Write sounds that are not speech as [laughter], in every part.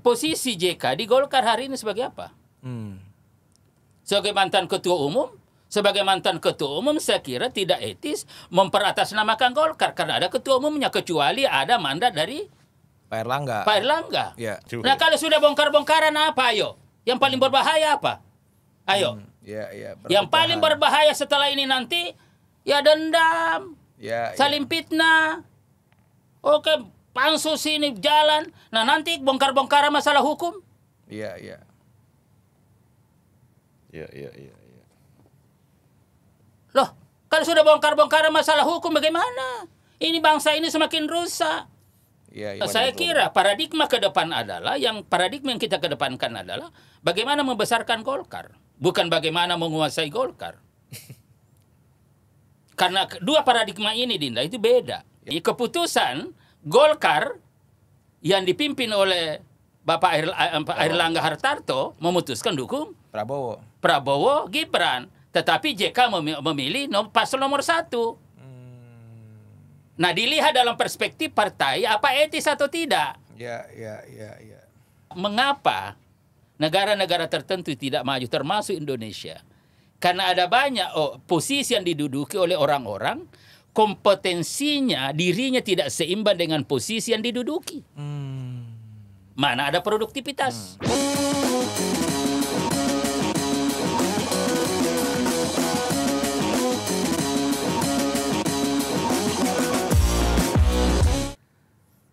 posisi JK di Golkar hari ini sebagai apa? Hmm. Sebagai mantan ketua umum, sebagai mantan ketua umum saya kira tidak etis memperatasnamakan Golkar karena ada ketua umumnya kecuali ada mandat dari Pak Erlangga. Pak Erlangga. Ya. Nah kalau sudah bongkar-bongkaran apa ayo? Yang paling hmm. berbahaya apa? Ayo. Hmm. Ya, ya, Yang paling berbahaya setelah ini nanti ya dendam, ya, ya. saling fitnah. Oke, pansus ini jalan. Nah nanti bongkar-bongkar masalah hukum. Iya, iya. Iya, iya, iya. Ya. Loh, kalau sudah bongkar-bongkar masalah hukum bagaimana? Ini bangsa ini semakin rusak. Ya, ya, Saya kira paradigma ke depan adalah yang paradigma yang kita kedepankan adalah bagaimana membesarkan Golkar, bukan bagaimana menguasai Golkar. [laughs] Karena dua paradigma ini Dinda itu beda. Ya. ya keputusan Golkar yang dipimpin oleh Bapak Air, eh, Langga Hartarto memutuskan dukung Prabowo. Prabowo Gibran, tetapi JK memilih paslon nomor satu. Hmm. Nah dilihat dalam perspektif partai apa etis atau tidak. Ya, ya, ya, ya. Mengapa negara-negara tertentu tidak maju, termasuk Indonesia? Karena ada banyak oh, posisi yang diduduki oleh orang-orang kompetensinya dirinya tidak seimbang dengan posisi yang diduduki. Hmm. Mana ada produktivitas? Hmm.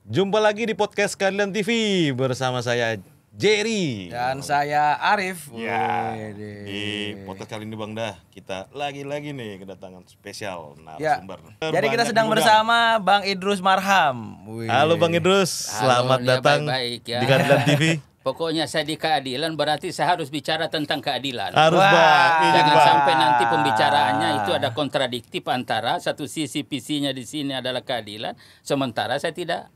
Jumpa lagi di podcast Kalian TV bersama saya Jerry dan saya Arif. Ya. Di podcast kali ini Bang Dah kita lagi-lagi nih kedatangan spesial narasumber. Ya. Jadi kita sedang diundang. bersama Bang Idrus Marham. Wih. Halo Bang Idrus, selamat Halo, datang ya baik -baik, ya. di Kandilan TV. [laughs] Pokoknya saya di keadilan berarti saya harus bicara tentang keadilan. Harus Wah, iya, bang. Jangan bang. sampai nanti pembicaraannya itu ada kontradiktif antara satu sisi PC-nya di sini adalah keadilan, sementara saya tidak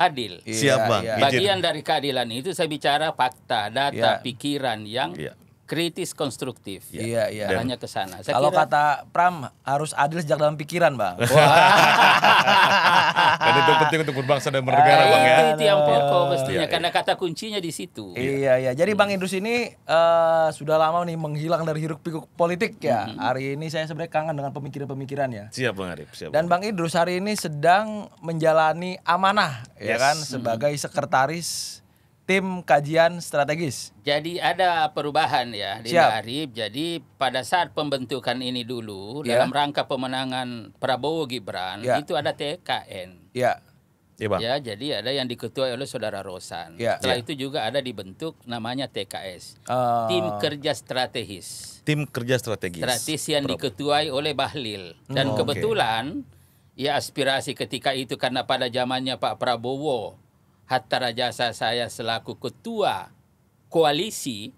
adil. Siapa? Iya. Bagian dari keadilan itu saya bicara fakta, data, iya. pikiran yang iya kritis konstruktif. Iya, iya. Hanya ke sana. Kalau kira... kata Pram harus adil sejak dalam pikiran, Bang. Karena [laughs] itu penting untuk berbangsa dan bernegara, Bang ya. Itu yang pokok mestinya iya, iya. karena iya. kata kuncinya di situ. Iya, iya. Jadi Bang Indus ini uh, sudah lama nih menghilang dari hiruk pikuk politik ya. Mm -hmm. Hari ini saya sebenarnya kangen dengan pemikiran-pemikiran ya. Siap, Bang Arif, siap. Dan Bang Indus hari ini sedang menjalani amanah ya yes. ya kan mm-hmm. sebagai mm sekretaris tim kajian strategis. Jadi ada perubahan ya di Arif. Jadi pada saat pembentukan ini dulu yeah. dalam rangka pemenangan Prabowo Gibran yeah. itu ada TKN. Yeah. Ya, iya, ya, jadi ada yang diketuai oleh saudara Rosan. Ya, Setelah ya. itu juga ada dibentuk namanya TKS, uh, oh. tim kerja strategis. Tim kerja strategis. Strategis yang Prabowo. diketuai oleh Bahlil dan oh, kebetulan okay. ya aspirasi ketika itu karena pada zamannya Pak Prabowo Hatta Rajasa saya selaku ketua koalisi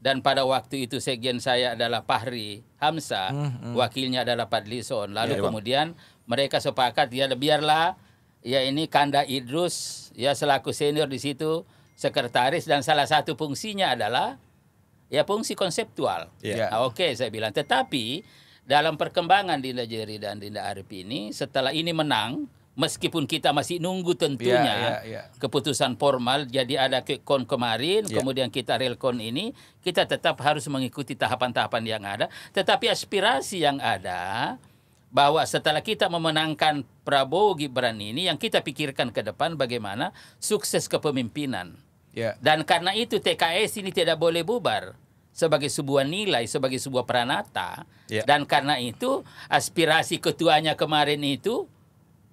dan pada waktu itu sekjen saya adalah Pahri Hamsa, hmm, hmm. wakilnya adalah Lison. Lalu ya, ya, kemudian mereka sepakat ya biarlah ya ini Kanda Idrus ya selaku senior di situ sekretaris dan salah satu fungsinya adalah ya fungsi konseptual. Ya. Nah, Oke okay, saya bilang. Tetapi dalam perkembangan Dinda Jerry dan Dinda Arif ini setelah ini menang meskipun kita masih nunggu tentunya yeah, yeah, yeah. Ya. keputusan formal jadi ada kon kemarin yeah. kemudian kita relkon ini kita tetap harus mengikuti tahapan-tahapan yang ada tetapi aspirasi yang ada bahwa setelah kita memenangkan Prabowo Gibran ini yang kita pikirkan ke depan bagaimana sukses kepemimpinan yeah. dan karena itu TKS ini tidak boleh bubar sebagai sebuah nilai, sebagai sebuah pranata. Yeah. Dan karena itu aspirasi ketuanya kemarin itu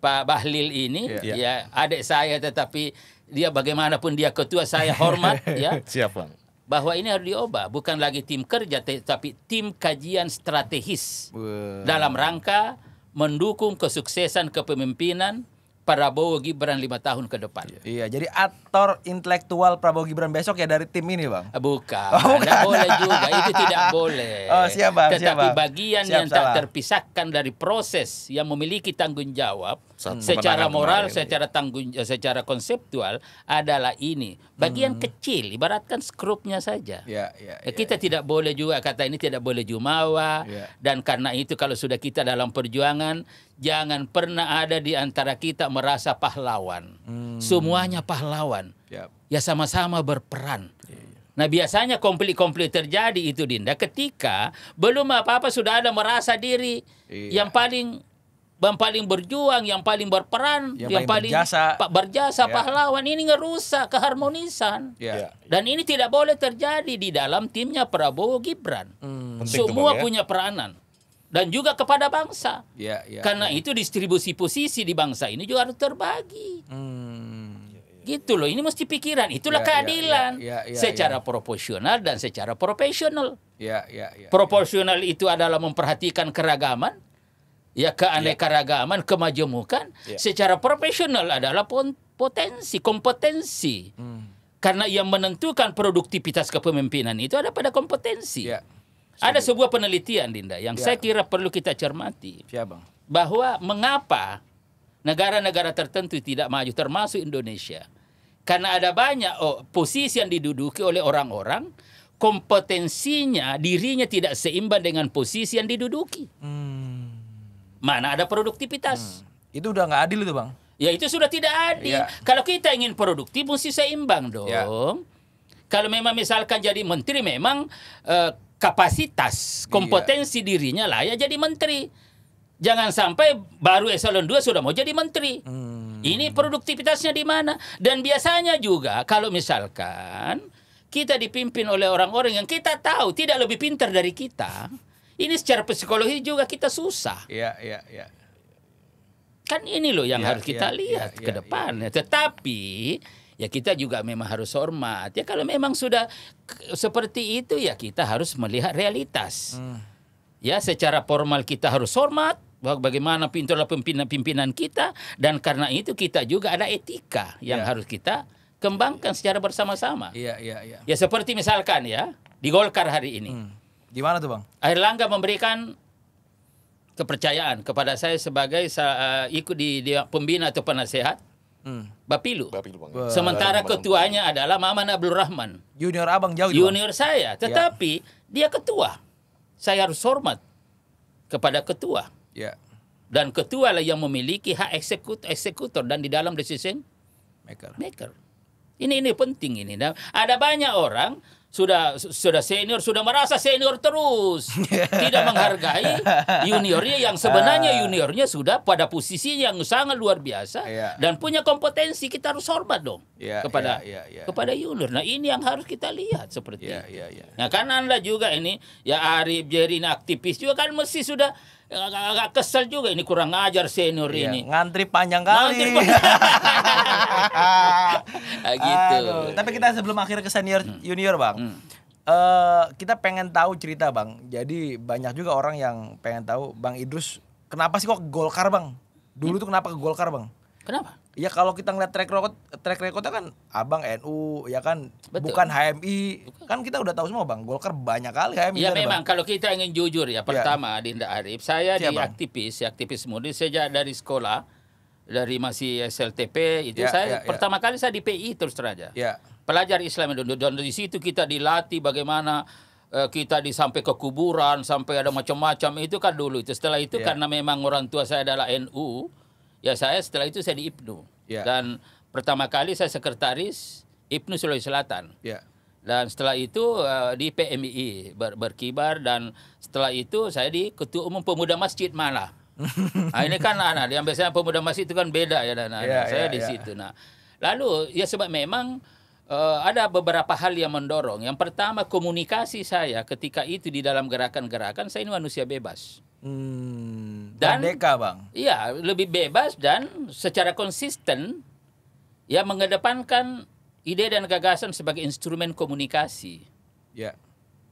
Pak Bahlil ini yeah. ya adik saya tetapi dia bagaimanapun dia ketua saya hormat [laughs] ya. Siap Bang. Bahwa ini harus diubah, bukan lagi tim kerja tapi tim kajian strategis Be dalam rangka mendukung kesuksesan kepemimpinan Prabowo Gibran lima tahun ke depan. Iya, iya, jadi aktor intelektual Prabowo Gibran besok ya dari tim ini, Bang. Bukan. Oh, bukan. Tidak boleh juga, itu tidak boleh. [laughs] Oh, siap, Bang. Tetapi siap, bagian siap, yang salah. tak terpisahkan dari proses yang memiliki tanggung jawab Satu secara moral, kemarin, secara tanggung eh, secara konseptual adalah ini. Bagian hmm. kecil ibaratkan skrupnya saja. Ya, ya, ya, kita ya. tidak boleh juga kata ini tidak boleh jumawa ya. dan karena itu kalau sudah kita dalam perjuangan jangan pernah ada di antara kita merasa pahlawan. Hmm. Semuanya pahlawan. Yep. Ya sama-sama berperan. Yeah. Iya. Nah biasanya komplit-komplit terjadi itu Dinda nah, ketika belum apa-apa sudah ada merasa diri yeah. yang paling yang paling berjuang, yang paling berperan, yang, yang paling, paling berjasa, berjasa yeah. pahlawan ini ngerusak keharmonisan. Yeah. Ya. Dan ini tidak boleh terjadi di dalam timnya Prabowo Gibran. Hmm. Semua bang, ya? punya peranan dan juga kepada bangsa. Ya, ya, Karena ya. itu distribusi posisi di bangsa ini juga harus terbagi. Hmm. Gitu loh, ini mesti pikiran. Itulah ya, keadilan ya, ya, ya, ya, secara ya. proporsional dan secara profesional. Ya, ya, ya, ya, proporsional ya. itu adalah memperhatikan keragaman, ya keanekaragaman, ya. kemajemukan. Ya. Secara profesional adalah potensi, kompetensi. Hmm. Karena yang menentukan produktivitas kepemimpinan itu ada pada kompetensi. Ya ada sebuah penelitian Dinda yang ya. saya kira perlu kita cermati. Ya, bang. Bahwa mengapa negara-negara tertentu tidak maju termasuk Indonesia? Karena ada banyak oh, posisi yang diduduki oleh orang-orang kompetensinya dirinya tidak seimbang dengan posisi yang diduduki. Hmm. Mana ada produktivitas? Hmm. Itu udah nggak adil itu, Bang. Ya itu sudah tidak adil. Ya. Kalau kita ingin produktif mesti seimbang ya. dong. Ya. Kalau memang misalkan jadi menteri memang uh, kapasitas, iya. kompetensi iya. dirinya ya jadi menteri. Jangan sampai baru eselon 2 sudah mau jadi menteri. Hmm. Ini produktivitasnya di mana? Dan biasanya juga kalau misalkan kita dipimpin oleh orang-orang yang kita tahu tidak lebih pintar dari kita, ini secara psikologi juga kita susah. Iya, iya, iya. Kan ini loh yang ya, harus kita ya, lihat ya, ke iya, iya. depannya. Tetapi ya kita juga memang harus hormat. Ya kalau memang sudah seperti itu ya kita harus melihat realitas. Hmm. Ya secara formal kita harus hormat bagaimana pintulah pimpinan-pimpinan kita dan karena itu kita juga ada etika yang ya. harus kita kembangkan secara bersama-sama. Iya, iya, iya. Ya seperti misalkan ya di Golkar hari ini. Hmm. mana tuh, Bang? Air Langga memberikan kepercayaan kepada saya sebagai uh, ikut di, di pembina atau penasehat hmm. Bapilu. Bapilu bang. Sementara ketuanya adalah Maman Abdul Rahman. Junior abang jauh. Junior saya, ya. tetapi ya. dia ketua. Saya harus hormat kepada ketua. Ya. Dan ketua lah yang memiliki hak eksekut eksekutor dan di dalam decision maker. Maker. Ini ini penting ini. Nah, ada banyak orang sudah sudah senior sudah merasa senior terus tidak menghargai juniornya yang sebenarnya ah. juniornya sudah pada posisi yang sangat luar biasa yeah. dan punya kompetensi kita harus hormat dong yeah, kepada yeah, yeah, yeah. kepada junior nah ini yang harus kita lihat seperti yeah, yeah, yeah. nah kan anda juga ini ya Arif Jerin aktivis juga kan mesti sudah agak kesel juga ini kurang ngajar senior iya, ini. Ngantri panjang kali. Ngantri [laughs] panjang. Ah, gitu. Aduh, tapi kita sebelum akhir ke senior hmm. junior, Bang. Hmm. Uh, kita pengen tahu cerita, Bang. Jadi banyak juga orang yang pengen tahu Bang Idrus kenapa sih kok Golkar, Bang? Dulu hmm. tuh kenapa ke Golkar, Bang? Kenapa? Ya kalau kita ngeliat track record track recordnya kan Abang NU ya kan Betul. bukan HMI bukan. kan kita udah tahu semua Bang Golkar banyak kali HMI. Ya memang kalau kita ingin jujur ya, ya. pertama ya. Dinda Arif saya Siap, di bang. aktivis aktivis muda sejak dari sekolah dari masih SLTP itu ya, saya ya, ya, pertama kali saya di PI terus teraja. Ya. Pelajar Islam Indonesia dan di situ kita dilatih bagaimana eh, kita di ke kuburan sampai ada macam-macam itu kan dulu itu setelah itu yeah. karena memang orang tua saya adalah NU Ya saya setelah itu saya di Ibnu ya. Dan pertama kali saya sekretaris Ibnu Sulawesi Selatan. ya. Dan setelah itu uh, di PMI ber berkibar dan setelah itu saya di Ketua Umum Pemuda Masjid malah. [laughs] nah, ini kan anak nah, yang biasanya pemuda masjid itu kan beda ya dan yeah, nah, ya, nah, saya yeah, di yeah. situ. Nah, lalu ya sebab memang uh, ada beberapa hal yang mendorong. Yang pertama komunikasi saya ketika itu di dalam gerakan-gerakan saya ini manusia bebas. Hmm, dan merdeka bang. Iya lebih bebas dan secara konsisten ya mengedepankan ide dan gagasan sebagai instrumen komunikasi. Ya.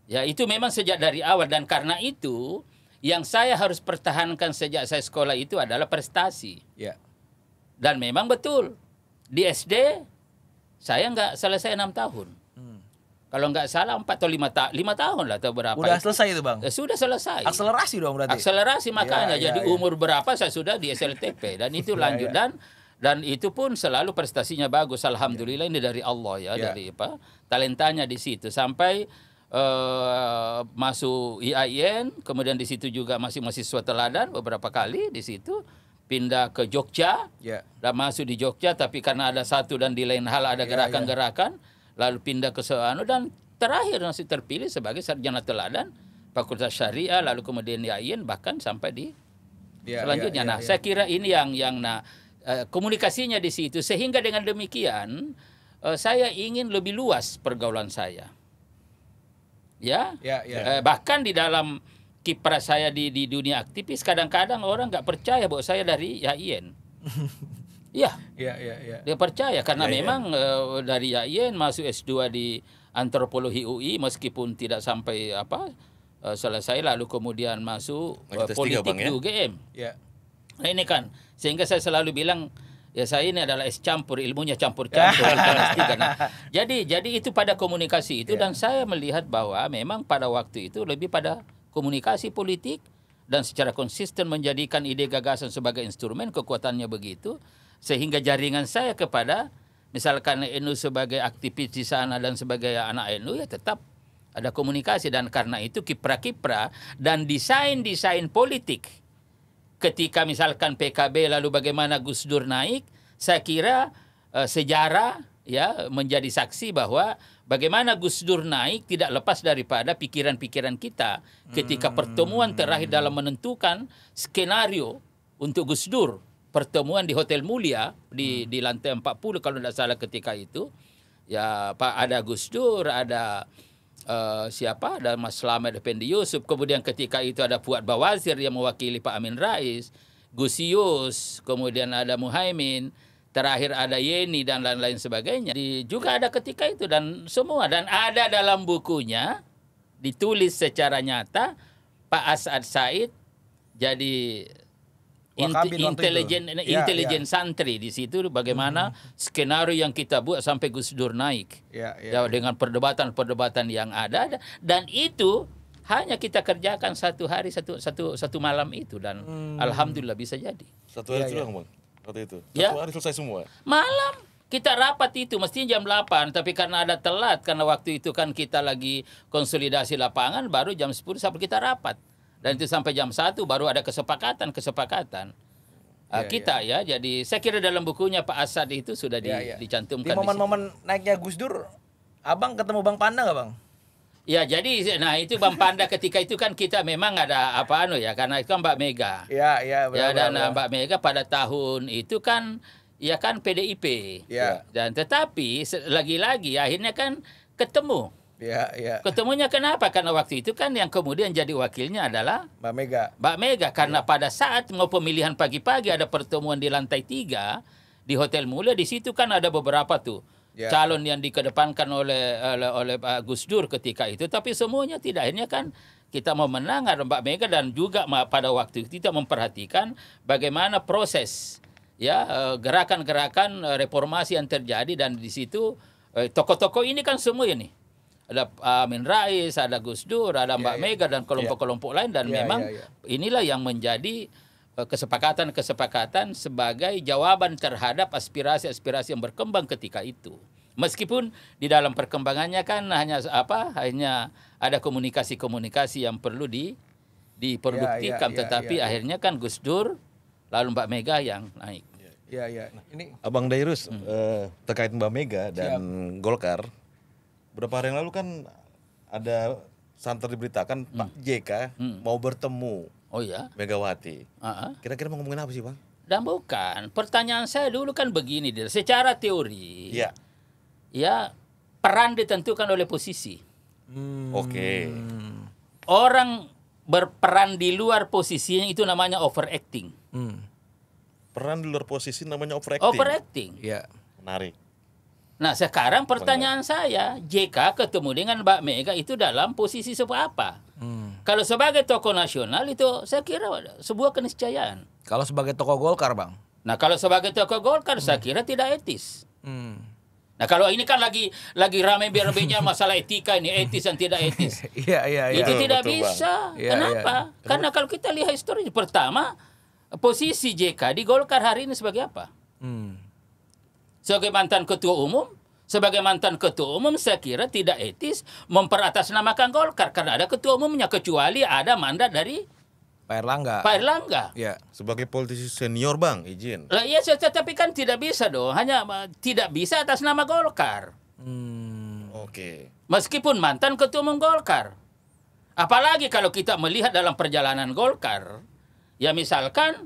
Ya itu memang sejak dari awal dan karena itu yang saya harus pertahankan sejak saya sekolah itu adalah prestasi. Ya. Dan memang betul di SD saya nggak selesai enam tahun. Kalau nggak salah empat atau lima tahun, tahun lah atau berapa. sudah selesai itu, Bang. Eh, sudah selesai. Akselerasi dong berarti. Akselerasi iya, makanya ya, ya, jadi ya. umur berapa saya sudah di SLTP dan itu [laughs] iya, lanjut iya. dan dan itu pun selalu prestasinya bagus. Alhamdulillah ini dari Allah ya, dari apa? Talentanya di situ sampai uh, masuk IAIN, kemudian di situ juga masih mahasiswa teladan beberapa kali di situ pindah ke Jogja. Ya. Dan masuk di Jogja tapi karena ada satu dan di lain hal ada gerakan-gerakan lalu pindah ke Soano dan terakhir masih terpilih sebagai sarjana teladan Fakultas Syariah lalu kemudian diain bahkan sampai di ya, ya selanjutnya. Ya, ya, nah, ya. saya kira ini yang yang nah eh, komunikasinya di situ sehingga dengan demikian eh, saya ingin lebih luas pergaulan saya. Ya? ya, ya. Eh, bahkan di dalam kiprah saya di di dunia aktivis kadang-kadang orang nggak percaya bahwa saya dari YAIN. [laughs] Iya. Iya, iya, iya. Dia percaya karena ya, memang ya. Uh, dari Yayen masuk S2 di antropologi UI meskipun tidak sampai apa uh, selesai lalu kemudian masuk uh, politik bang, ya? di UGM. Iya. Nah, ini kan sehingga saya selalu bilang ya saya ini adalah es campur ilmunya campur-campur [laughs] nah, jadi jadi itu pada komunikasi itu yeah. dan saya melihat bahwa memang pada waktu itu lebih pada komunikasi politik dan secara konsisten menjadikan ide gagasan sebagai instrumen kekuatannya begitu sehingga jaringan saya kepada misalkan NU sebagai aktivis di sana dan sebagai anak NU ya tetap ada komunikasi dan karena itu kipra-kipra dan desain-desain politik ketika misalkan PKB lalu bagaimana Gus Dur naik saya kira e, sejarah ya menjadi saksi bahwa bagaimana Gus Dur naik tidak lepas daripada pikiran-pikiran kita ketika pertemuan terakhir dalam menentukan skenario untuk Gus Dur pertemuan di Hotel Mulia di hmm. di lantai 40 kalau tidak salah ketika itu ya Pak ada Gus Dur ada uh, siapa ada Mas Slamet Effendi Yusuf kemudian ketika itu ada Fuad Bawazir yang mewakili Pak Amin Rais Gus Yus kemudian ada Muhaimin terakhir ada Yeni dan lain-lain sebagainya di, juga ada ketika itu dan semua dan ada dalam bukunya ditulis secara nyata Pak Asad Said jadi Wakabin intelijen intelijen santri di situ bagaimana hmm. skenario yang kita buat sampai Gus Dur naik iya, iya, ya, ya. dengan perdebatan-perdebatan yang ada dan itu hanya kita kerjakan satu hari satu satu satu malam itu dan hmm. alhamdulillah bisa jadi satu hari ya, itu ya. bang waktu itu ya. satu ya. hari selesai semua malam kita rapat itu mestinya jam 8 tapi karena ada telat karena waktu itu kan kita lagi konsolidasi lapangan baru jam 10 sampai kita rapat dan itu sampai jam satu baru ada kesepakatan-kesepakatan uh, ah, yeah, kita ya. ya. Jadi saya kira dalam bukunya Pak Asad itu sudah ya, di, yeah. dicantumkan. Di momen-momen di naiknya Gus Dur, Abang ketemu Bang Panda nggak Bang? Ya jadi nah itu Bang Panda ketika itu kan kita memang ada apa anu ya karena itu kan Mbak Mega. Ya ya, ya benar. Ya dan ah, benar. Mbak Mega pada tahun itu kan ya kan PDIP. Ya. Dan tetapi lagi-lagi akhirnya kan ketemu Ya, ya. Ketemunya kenapa? Karena waktu itu kan yang kemudian jadi wakilnya adalah Mbak Mega. Mbak Mega karena ya. pada saat mau pemilihan pagi-pagi ada pertemuan di lantai tiga di Hotel Mulia di situ kan ada beberapa tuh ya. calon yang dikedepankan oleh oleh, oleh uh, Gus Dur ketika itu tapi semuanya tidak akhirnya kan kita mau menang ada Mbak Mega dan juga pada waktu itu kita memperhatikan bagaimana proses ya eh, gerakan-gerakan eh, reformasi yang terjadi dan di situ tokoh-tokoh ini kan semua ini ada ah, Amin Rais, ada Gus Dur, ada Mbak yeah, ya. Mega dan kelompok-kelompok yeah. lain dan ya, memang ya, inilah yang menjadi eh, kesepakatan-kesepakatan sebagai jawaban terhadap aspirasi-aspirasi yang berkembang ketika itu. Meskipun di dalam perkembangannya kan hanya apa? Hanya ada komunikasi-komunikasi yang perlu di diproduktifkan tetapi akhirnya kan Gus Dur lalu Mbak Mega yang naik. Ya, ya. Nah, ini Abang Dairus hmm. eh, terkait Mbak Mega dan Siap. Golkar Berapa hari yang lalu kan ada santer diberitakan hmm. Pak JK hmm. mau bertemu. Oh ya. Megawati. Uh-huh. Kira-kira mau ngomongin apa sih, Bang? Dan bukan. Pertanyaan saya dulu kan begini, dia. Secara teori. Iya. Ya, peran ditentukan oleh posisi. Hmm. Oke. Okay. Orang berperan di luar posisinya itu namanya overacting. Hmm. Peran di luar posisi namanya overacting. Overacting. Iya. Menarik Nah sekarang pertanyaan saya, JK ketemu dengan Mbak Mega itu dalam posisi seperti apa? Hmm. Kalau sebagai tokoh nasional itu saya kira sebuah keniscayaan. Kalau sebagai tokoh Golkar bang? Nah kalau sebagai tokoh Golkar hmm. saya kira tidak etis. Hmm. Nah kalau ini kan lagi lagi ramai lebihnya masalah etika ini etis dan tidak etis. [laughs] Iya iya iya. Itu betul, tidak betul, bisa. Ya, Kenapa? Ya. Karena kalau kita lihat histori pertama posisi JK di Golkar hari ini sebagai apa? Hmm sebagai mantan ketua umum, sebagai mantan ketua umum saya kira tidak etis memperatasnamakan Golkar karena ada ketua umumnya kecuali ada mandat dari Pak Erlangga. Pak Erlangga. Ya, sebagai politisi senior bang, izin. Lah iya, tapi kan tidak bisa dong. Hanya eh, tidak bisa atas nama Golkar. Hmm, oke. Okay. Meskipun mantan ketua umum Golkar. Apalagi kalau kita melihat dalam perjalanan Golkar, ya misalkan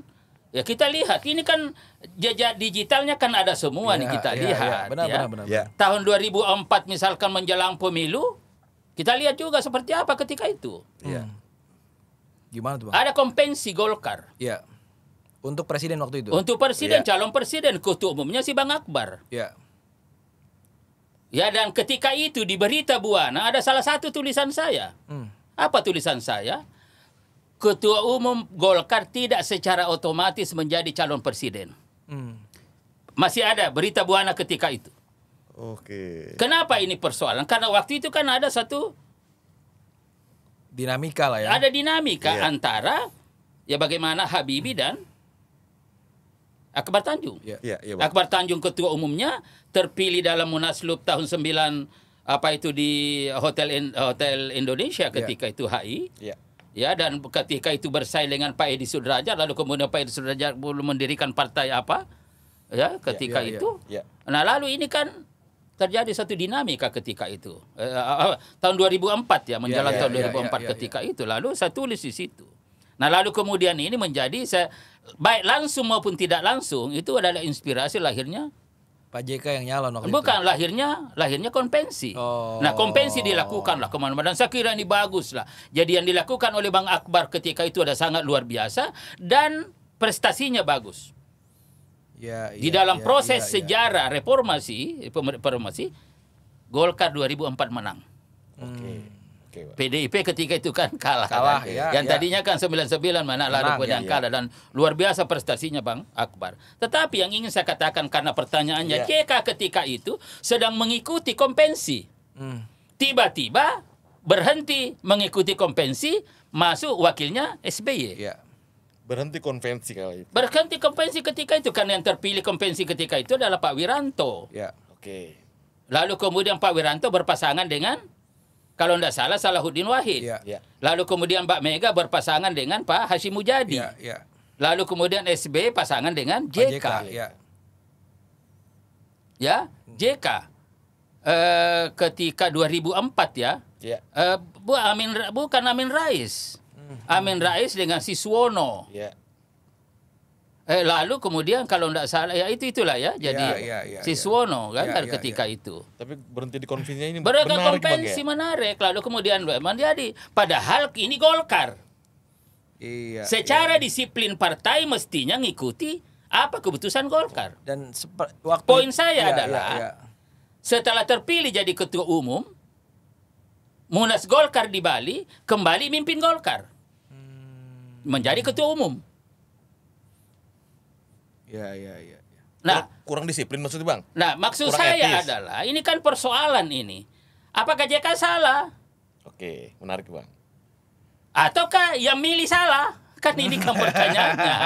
Ya kita lihat, ini kan jejak digitalnya kan ada semua ya, nih kita ya, lihat. Ya, benar, ya. Benar, benar, ya. Tahun 2004 misalkan menjelang pemilu, kita lihat juga seperti apa ketika itu. Ya. Hmm. Gimana tuh bang? Ada kompensi Golkar. Ya. Untuk presiden waktu itu. Untuk presiden, ya. calon presiden, ketua umumnya si Bang Akbar. Ya. Ya dan ketika itu di berita Buana ada salah satu tulisan saya. Hmm. Apa tulisan saya? ketua umum Golkar tidak secara otomatis menjadi calon presiden. Hmm. Masih ada berita buana ketika itu. Oke. Kenapa ini persoalan? Karena waktu itu kan ada satu dinamika lah ya. Ada dinamika yeah. antara ya bagaimana hmm. dan Akbar Tanjung. Yeah. Yeah, yeah, Akbar Tanjung ketua umumnya terpilih dalam munaslub tahun 9 apa itu di Hotel in, Hotel Indonesia ketika yeah. itu HI. Yeah ya dan ketika itu bersaing dengan Pak Edi Sudrajat lalu kemudian Pak Edi Sudrajat perlu mendirikan partai apa ya ketika ya, ya, ya itu ya, ya. nah lalu ini kan terjadi satu dinamika ketika itu eh, eh, eh tahun 2004 ya menjelang ya, ya, tahun 2004 ya, ya, ya, ya, ketika ya. itu lalu saya tulis di situ nah lalu kemudian ini menjadi saya baik langsung maupun tidak langsung itu adalah inspirasi lahirnya Pak JK yang nyalon waktu Bukan, itu. lahirnya lahirnya konvensi. Oh. Nah, konvensi dilakukan lah kemana-mana. Dan saya kira ini bagus lah. Jadi yang dilakukan oleh Bang Akbar ketika itu ada sangat luar biasa dan prestasinya bagus. Ya, ya Di dalam ya, ya, proses ya, sejarah reformasi, reformasi, Golkar 2004 menang. Oke. Okay. PDIP ketika itu kan kalah. Kalah kan? ya. Yang ya. tadinya kan 99 mana lalu kemudian ya, yang ya. kalah dan luar biasa prestasinya Bang Akbar. Tetapi yang ingin saya katakan karena pertanyaannya ya. JK ketika itu sedang mengikuti kompensi, tiba hmm. Tiba-tiba berhenti mengikuti kompensi, masuk wakilnya SBY. Ya berhenti konvensi kali itu. Berhenti konvensi ketika itu kan yang terpilih konvensi ketika itu adalah Pak Wiranto. Ya, oke. Okay. Lalu kemudian Pak Wiranto berpasangan dengan kalau tidak salah Salahuddin Wahid. Ya. Ya. Lalu kemudian Mbak Mega berpasangan dengan Pak Hashim Mujadi. Ya, ya. Lalu kemudian SB pasangan dengan JK. JK iya. ya. Eh, ya, JK. E, ketika 2004 ya. ya. E, eh, bu Amin bukan Amin Rais. Hmm. Amin Rais dengan Siswono. Ya. Eh, lalu kemudian kalau tidak salah ya itu itulah ya, ya jadi ya, ya, ya, Siswono kan ya, ya, ketika ya. itu. Tapi berhenti di konvensinya ini Berhenti ya? konvensi menarik lalu kemudian jadi padahal ini Golkar. Iya. Secara iya. disiplin partai mestinya ngikuti apa keputusan Golkar. Dan waktu poin saya iya, iya adalah iya, iya. setelah terpilih jadi ketua umum Munas Golkar di Bali kembali mimpin Golkar. Hmm. Menjadi ketua umum Ya, ya, ya, ya. Nah, kurang, kurang disiplin maksudnya bang? Nah, maksud kurang saya etis. adalah ini kan persoalan ini. Apakah JK kan salah? Oke, menarik bang. Ataukah yang milih salah? Kan ini kan [laughs] pertanyaannya.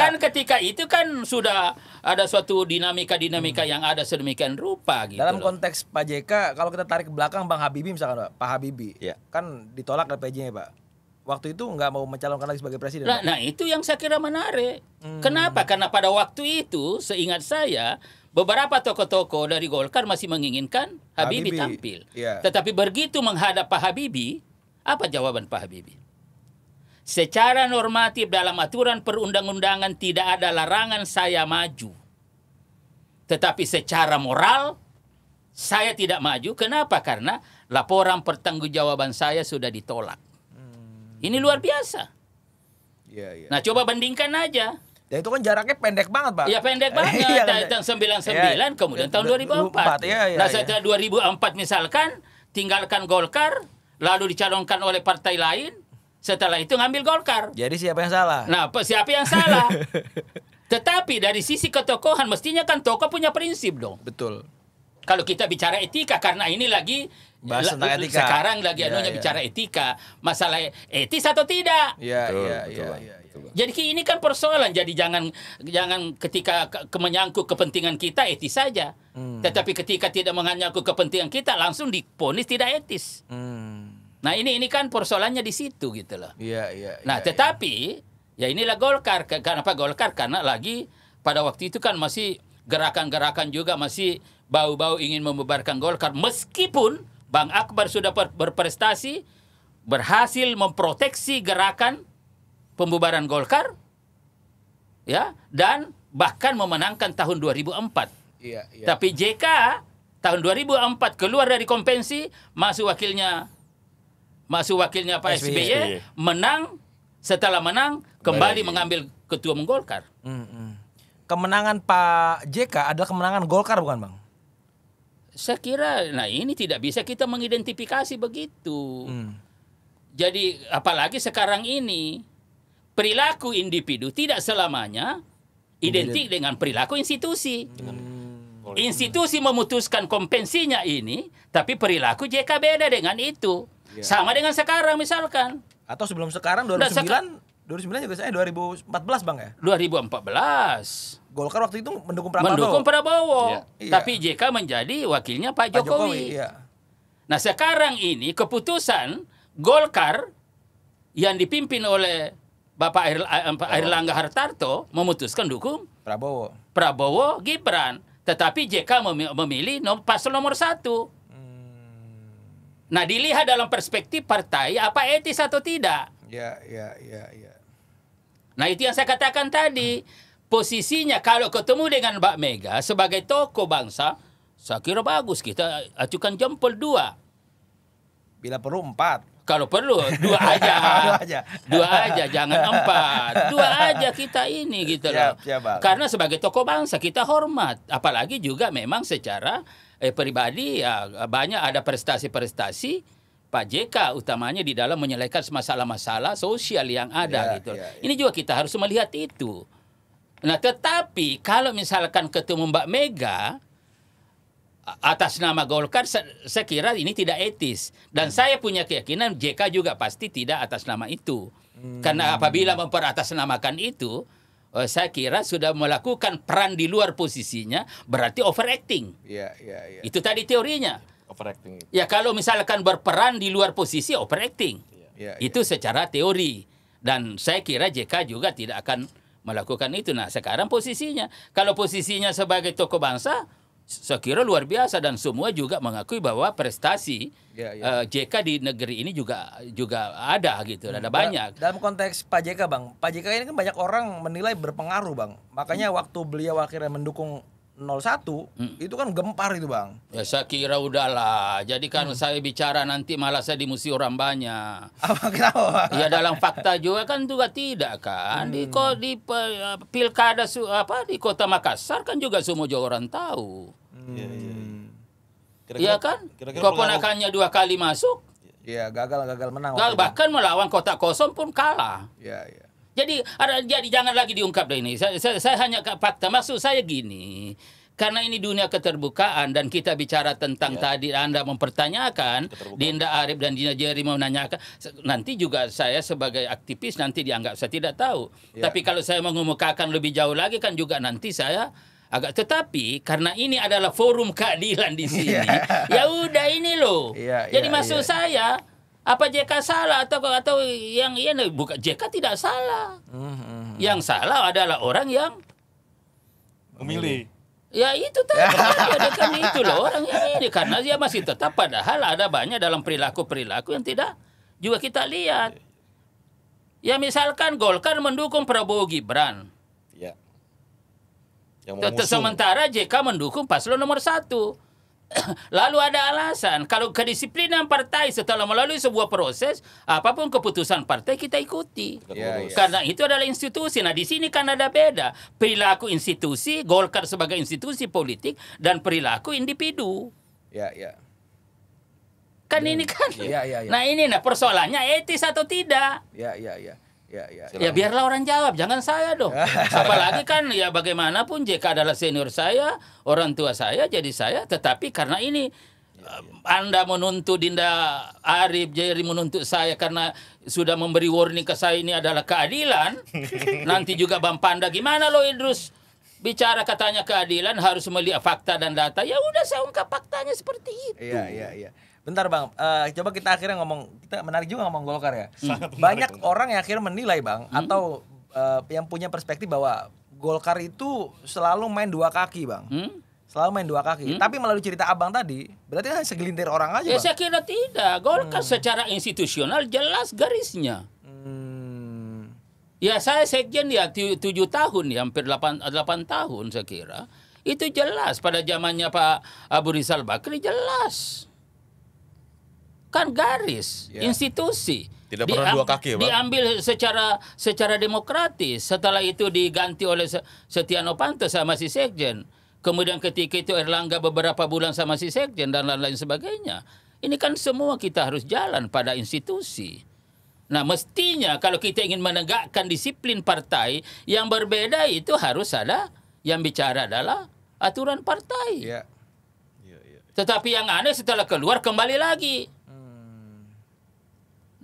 kan ketika itu kan sudah ada suatu dinamika-dinamika hmm. yang ada sedemikian rupa gitu. Dalam loh. konteks Pak JK, kalau kita tarik ke belakang Bang Habibie misalkan Pak, Pak Habibie, ya. kan ditolak LPJ-nya Pak waktu itu nggak mau mencalonkan lagi sebagai presiden. Nah, nah itu yang saya kira menarik. Hmm. Kenapa? Karena pada waktu itu, seingat saya, beberapa tokoh-tokoh dari Golkar masih menginginkan Habibie, Habibie. tampil. Yeah. Tetapi begitu menghadap Pak Habibie, apa jawaban Pak Habibie? Secara normatif dalam aturan perundang-undangan tidak ada larangan saya maju. Tetapi secara moral saya tidak maju. Kenapa? Karena laporan pertanggungjawaban saya sudah ditolak. Ini luar biasa. Ya, ya. Nah, coba bandingkan aja. Dan itu kan jaraknya pendek banget, Pak. Iya, pendek [laughs] banget. Iya, sembilan iya, iya. sembilan, ya, kemudian tahun 2004. Ya, ya, nah, iya. setelah ya. 2004 misalkan tinggalkan Golkar lalu dicalonkan oleh partai lain, setelah itu ngambil Golkar. Jadi siapa yang salah? Nah, siapa yang salah? [laughs] Tetapi dari sisi ketokohan mestinya kan tokoh punya prinsip dong. Betul. Kalau kita bicara etika karena ini lagi bahas tentang etika. Sekarang lagi ya, anunya ya. bicara etika, masalah etis atau tidak. Iya, iya iya, iya, iya. Jadi ini kan persoalan. Jadi jangan jangan ketika ke menyangkut kepentingan kita etis saja. Hmm. Tetapi ketika tidak menyangkut kepentingan kita langsung diponis tidak etis. Hmm. Nah, ini ini kan persoalannya di situ gitu loh. Iya, iya. Nah, iya, tetapi ya. ya inilah Golkar. Kenapa Golkar? Karena lagi pada waktu itu kan masih gerakan-gerakan juga masih bau-bau ingin membubarkan Golkar meskipun Bang Akbar sudah berprestasi berhasil memproteksi gerakan pembubaran Golkar ya dan bahkan memenangkan tahun 2004. Iya, iya. Tapi JK tahun 2004 keluar dari kompensi, masuk wakilnya masuk wakilnya Pak SBY, SBY menang setelah menang kembali kembali mengambil ketua Golkar. Mm -hmm. Kemenangan Pak JK adalah kemenangan Golkar bukan Bang? Saya kira, nah ini tidak bisa kita mengidentifikasi begitu. Hmm. Jadi apalagi sekarang ini perilaku individu tidak selamanya identik dengan perilaku institusi. Hmm. Institusi memutuskan kompensinya ini, tapi perilaku JK beda dengan itu. Ya. Sama dengan sekarang misalkan. Atau sebelum sekarang 2009 nah, 2009 juga saya 2014 bang ya 2014 Golkar waktu itu mendukung Prabowo mendukung Prabowo iya. tapi JK menjadi wakilnya Pak, Pak Jokowi, Jokowi iya. nah sekarang ini keputusan Golkar yang dipimpin oleh Bapak Air, eh, Air Langga Hartarto memutuskan dukung Prabowo Prabowo Gibran tetapi JK memilih pasal nomor satu hmm. nah dilihat dalam perspektif partai apa etis atau tidak Ya, ya, ya, ya. Nah itu yang saya katakan tadi. Posisinya kalau ketemu dengan Mbak Mega sebagai tokoh bangsa, saya kira bagus. Kita acukan jempol dua. Bila perlu empat. Kalau perlu [laughs] dua aja. dua aja. jangan empat. Dua aja kita ini gitu loh. Siap, siap, Karena sebagai tokoh bangsa kita hormat, apalagi juga memang secara eh, pribadi ya banyak ada prestasi-prestasi Pak JK utamanya di dalam menyelesaikan masalah-masalah sosial yang ada ya, gitu. Ya, ya. Ini juga kita harus melihat itu. Nah, tetapi kalau misalkan ketemu Mbak Mega atas nama Golkar saya kira ini tidak etis dan hmm. saya punya keyakinan JK juga pasti tidak atas nama itu. Hmm. Karena apabila memperatasnamakan itu eh, saya kira sudah melakukan peran di luar posisinya berarti overacting. Ya, ya, ya. Itu tadi teorinya Overacting. Ya kalau misalkan berperan di luar posisi overacting. Iya. Ya, ya, itu ya. secara teori dan saya kira JK juga tidak akan melakukan itu. Nah, sekarang posisinya kalau posisinya sebagai tokoh bangsa saya kira luar biasa dan semua juga mengakui bahwa prestasi ya, ya. Uh, eh, JK di negeri ini juga juga ada gitu hmm. ada banyak dalam konteks Pak JK bang Pak JK ini kan banyak orang menilai berpengaruh bang makanya hmm. waktu beliau akhirnya mendukung 01 hmm. itu kan gempar itu bang. Ya saya kira udahlah. Jadi kan hmm. saya bicara nanti malah saya musi orang banyak. Apa kenapa? Ya dalam fakta juga kan juga tidak kan. Hmm. Di kok di ya, pilkada su, apa di kota Makassar kan juga semua juga orang tahu. Hmm. Ya, iya, ya. Kira -kira, ya kan? Kira-kira dua kali masuk. Iya gagal gagal menang. Gagal, bahkan melawan kota kosong pun kalah. ya, ya. Jadi ada jadi jangan lagi diungkap ini. Saya, saya, saya hanya fakta. Maksud saya gini karena ini dunia keterbukaan dan kita bicara tentang ya. tadi Anda mempertanyakan Dinda Arif dan Dina Jerry menanyakan nanti juga saya sebagai aktivis nanti dianggap saya tidak tahu ya. tapi kalau saya mengemukakan lebih jauh lagi kan juga nanti saya agak tetapi karena ini adalah forum keadilan di sini [laughs] ya. ya udah ini loh ya, jadi ya, maksud ya. saya apa JK salah atau atau yang iya bukan JK tidak salah mm-hmm. yang salah adalah orang yang memilih ya itu tadi ada kami itu loh orang ini karena dia masih tetap padahal ada banyak dalam perilaku perilaku yang tidak juga kita lihat ya misalkan Golkar mendukung Prabowo Gibran ya. Yang sementara JK mendukung paslon nomor satu [coughs] Lalu ada alasan. Kalau kedisiplinan partai setelah melalui sebuah proses, apapun keputusan partai kita ikuti. Ya, ya. Karena itu adalah institusi. Nah, di sini kan ada beda. Perilaku institusi, Golkar sebagai institusi politik, dan perilaku individu. Ya, ya. Kan ya. ini kan. Ya, ya, ya. Nah, ini nah persoalannya etis atau tidak. Ya, ya, ya ya, ya. ya biarlah orang jawab, jangan saya dong. [laughs] Apalagi kan ya bagaimanapun JK adalah senior saya, orang tua saya, jadi saya. Tetapi karena ini ya, ya. anda menuntut Dinda Arif, jadi menuntut saya karena sudah memberi warning ke saya ini adalah keadilan. [laughs] Nanti juga Bang Panda gimana loh Idrus? bicara katanya keadilan harus melihat fakta dan data ya udah saya ungkap faktanya seperti itu. Ya ya ya. Bentar bang, uh, coba kita akhirnya ngomong kita menarik juga ngomong Golkar ya. hmm. [laughs] Banyak menarik, orang yang akhirnya menilai bang hmm. atau uh, yang punya perspektif bahwa Golkar itu selalu main dua kaki bang. Hmm? Selalu main dua kaki. Hmm? Tapi melalui cerita abang tadi, berarti hanya segelintir orang aja. Ya bang. saya kira tidak. Golkar hmm. secara institusional jelas garisnya. Hmm. Ya saya sekjen ya tujuh tahun ya hampir delapan delapan tahun saya kira. Itu jelas pada zamannya Pak Abu Rizal Bakri jelas bukan garis yeah. institusi tidak pernah Diam, dua kaki Bang. diambil secara secara demokratis setelah itu diganti oleh Setia Novanto sama si sekjen kemudian ketika itu Erlangga beberapa bulan sama si sekjen dan lain-lain sebagainya ini kan semua kita harus jalan pada institusi Nah mestinya kalau kita ingin menegakkan disiplin partai yang berbeda itu harus ada yang bicara adalah aturan partai. Ya. Ya, ya. Tetapi yang aneh setelah keluar kembali lagi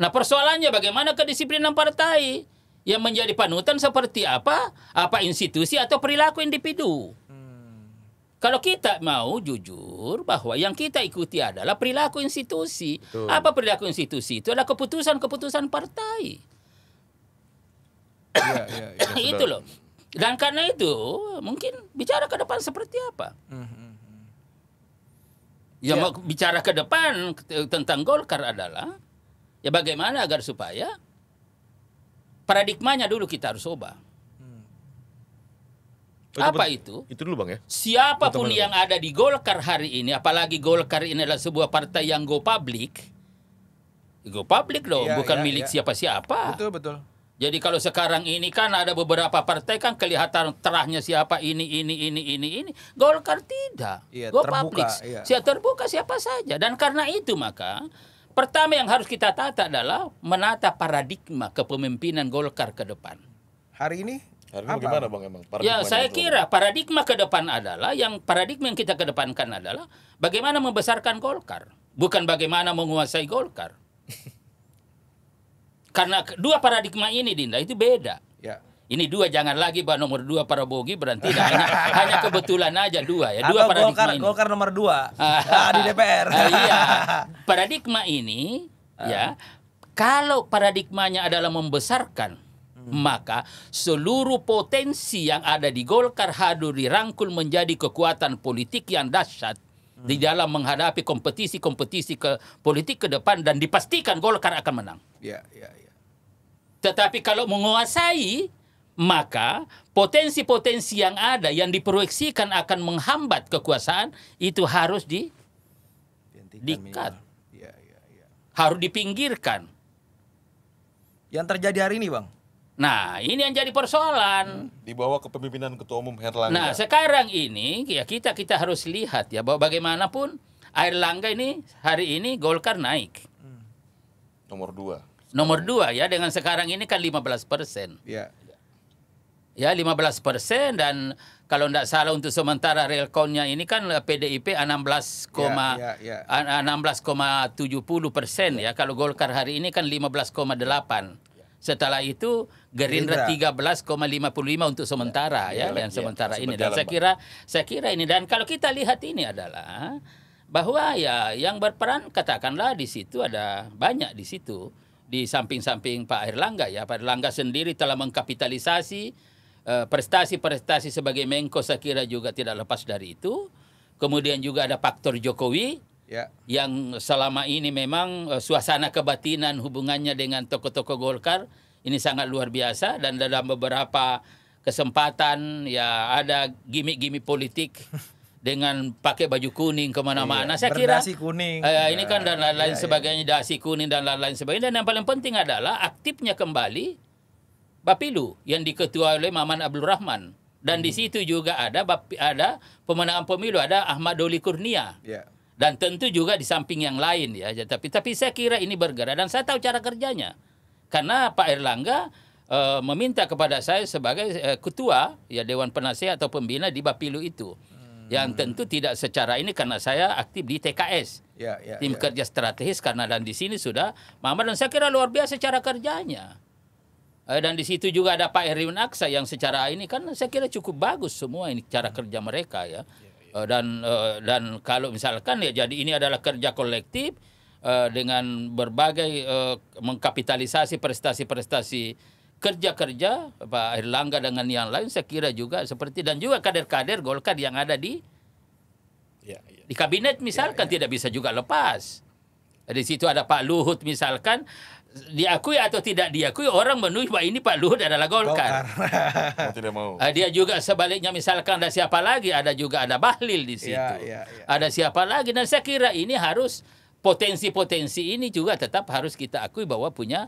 Nah persoalannya bagaimana kedisiplinan partai yang menjadi panutan seperti apa? Apa institusi atau perilaku individu? Hmm. Kalau kita mau jujur bahwa yang kita ikuti adalah perilaku institusi. Betul. Apa perilaku institusi? Itu adalah keputusan-keputusan partai. Ya, ya, ya, itu loh. Dan karena itu mungkin bicara ke depan seperti apa? Hmm. hmm, hmm. Ya, ya. mau bicara ke depan tentang Golkar adalah Ya bagaimana agar supaya paradigmanya dulu kita harus ubah. Hmm. Apa itu? Itu dulu bang ya. Siapapun Teman yang bang. ada di Golkar hari ini, apalagi Golkar ini adalah sebuah partai yang go public, go public loh, ya, bukan ya, milik iya. siapa-siapa. Ya. Betul betul. Jadi kalau sekarang ini kan ada beberapa partai kan kelihatan terahnya siapa ini ini ini ini ini. Golkar tidak. Iya, go terbuka, public. Iya. Siap terbuka siapa saja dan karena itu maka Pertama yang harus kita tata adalah menata paradigma kepemimpinan Golkar ke depan. Hari ini Hari ini bagaimana bang emang? ya saya kira paradigma ke depan adalah yang paradigma yang kita kedepankan adalah bagaimana membesarkan Golkar, bukan bagaimana menguasai Golkar. [laughs] Karena dua paradigma ini Dinda itu beda. Ya. Ini dua jangan lagi Pak nomor dua Prabowo Gibran hanya, [laughs] hanya kebetulan aja dua ya dua Atau paradigma Golkar, ini. Golkar nomor dua [laughs] ah, ah, di DPR. nah, iya paradigma ini ah. ya kalau paradigmanya adalah membesarkan hmm. maka seluruh potensi yang ada di Golkar hadir dirangkul menjadi kekuatan politik yang dahsyat hmm. di dalam menghadapi kompetisi-kompetisi ke politik ke depan dan dipastikan Golkar akan menang. Ya, ya, ya. Tetapi kalau menguasai maka potensi-potensi yang ada yang diproyeksikan akan menghambat kekuasaan itu harus di dikat. Ya, ya, ya. Harus dipinggirkan. Yang terjadi hari ini, Bang. Nah, ini yang jadi persoalan. Hmm, dibawa ke pemimpinan Ketua Umum Herlangga. Nah, sekarang ini ya kita kita harus lihat ya bahwa bagaimanapun Air Langga ini hari ini Golkar naik. Hmm. Nomor dua. Nomor dua ya dengan sekarang ini kan 15 persen. Iya ya 15 persen dan kalau tidak salah untuk sementara real countnya ini kan PDIP 16, ya, ya, ya. 16,70 persen ya kalau Golkar hari ini kan 15,8 setelah itu Gerindra 13,55 untuk sementara ya, ya, ya yang sementara ya, ini dan saya kira saya kira ini dan kalau kita lihat ini adalah bahwa ya yang berperan katakanlah di situ ada banyak di situ di samping-samping Pak Erlangga ya Pak Erlangga sendiri telah mengkapitalisasi Eh, prestasi-prestasi sebagai Menko saya kira juga tidak lepas dari itu. Kemudian juga ada faktor Jokowi ya. yang selama ini memang eh, suasana kebatinan hubungannya dengan tokoh-tokoh Golkar ini sangat luar biasa dan dalam beberapa kesempatan ya ada gimmick-gimmick politik [laughs] dengan pakai baju kuning kemana-mana. Iya, saya kira kuning. Eh, ini kan nah, dan lain-lain iya, iya, sebagainya dasi kuning dan lain-lain sebagainya. Dan yang paling penting adalah aktifnya kembali Bapilu yang diketuai oleh Maman Abdul Rahman dan hmm. di situ juga ada ada pemenangan pemilu ada Ahmad Doli Kurnia. Yeah. Dan tentu juga di samping yang lain ya, tapi tapi saya kira ini bergerak dan saya tahu cara kerjanya. Karena Pak Erlangga uh, meminta kepada saya sebagai uh, ketua ya dewan penasehat atau pembina di Bapilu itu. Hmm. Yang tentu tidak secara ini karena saya aktif di TKS. Yeah, yeah, tim ya. kerja strategis karena dan di sini sudah Maman dan saya kira luar biasa cara kerjanya. Eh, dan di situ juga ada Pak Erwin Aksa yang secara ini kan saya kira cukup bagus semua ini cara kerja mereka ya. Iya, iya. Eh, dan eh, dan kalau misalkan ya jadi ini adalah kerja kolektif dengan berbagai mengkapitalisasi prestasi-prestasi kerja-kerja Pak Erlangga dengan yang lain saya kira juga seperti dan juga kader-kader Golkar yang ada di ya, ya. di kabinet misalkan ya, ya. tidak bisa juga lepas. Di situ ada Pak Luhut misalkan diakui atau tidak diakui orang menulis bahwa ini Pak Luhut adalah Golkar. [laughs] tidak mau. Ah, dia juga sebaliknya misalkan ada siapa lagi ada juga ada Bahlil di ya, situ. Ya, ya, ya. Ada siapa lagi dan saya kira ini harus potensi-potensi ini juga tetap harus kita akui bahwa punya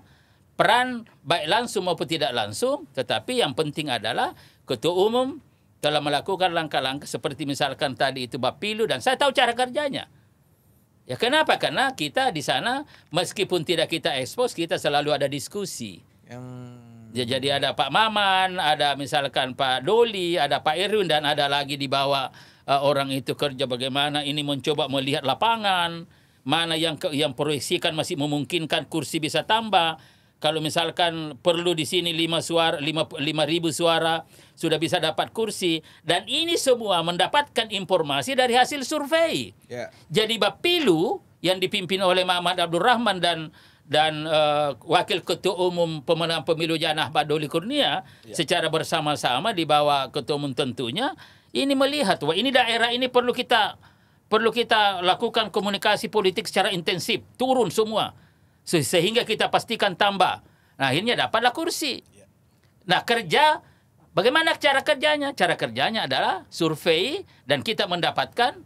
peran baik langsung maupun tidak langsung tetapi yang penting adalah ketua umum telah melakukan langkah-langkah seperti misalkan tadi itu Bapilu dan saya tahu cara kerjanya. Ya kenapa? Karena kita di sana meskipun tidak kita expose, kita selalu ada diskusi. Yang ya, jadi ada Pak Maman, ada misalkan Pak Doli, ada Pak Irwin dan ada lagi di bawah uh, orang itu kerja bagaimana ini mencoba melihat lapangan, mana yang yang proyeksikan masih memungkinkan kursi bisa tambah kalau misalkan perlu di sini lima suara lima ribu suara sudah bisa dapat kursi dan ini semua mendapatkan informasi dari hasil survei. Yeah. Jadi Bapilu yang dipimpin oleh Muhammad Abdul Rahman dan dan uh, wakil ketua umum pemenang pemilu Janah Badoli Kurnia yeah. secara bersama-sama di bawah ketua umum tentunya ini melihat wah ini daerah ini perlu kita perlu kita lakukan komunikasi politik secara intensif turun semua sehingga kita pastikan tambah. Nah, akhirnya dapatlah kursi. Nah, kerja bagaimana cara kerjanya? Cara kerjanya adalah survei dan kita mendapatkan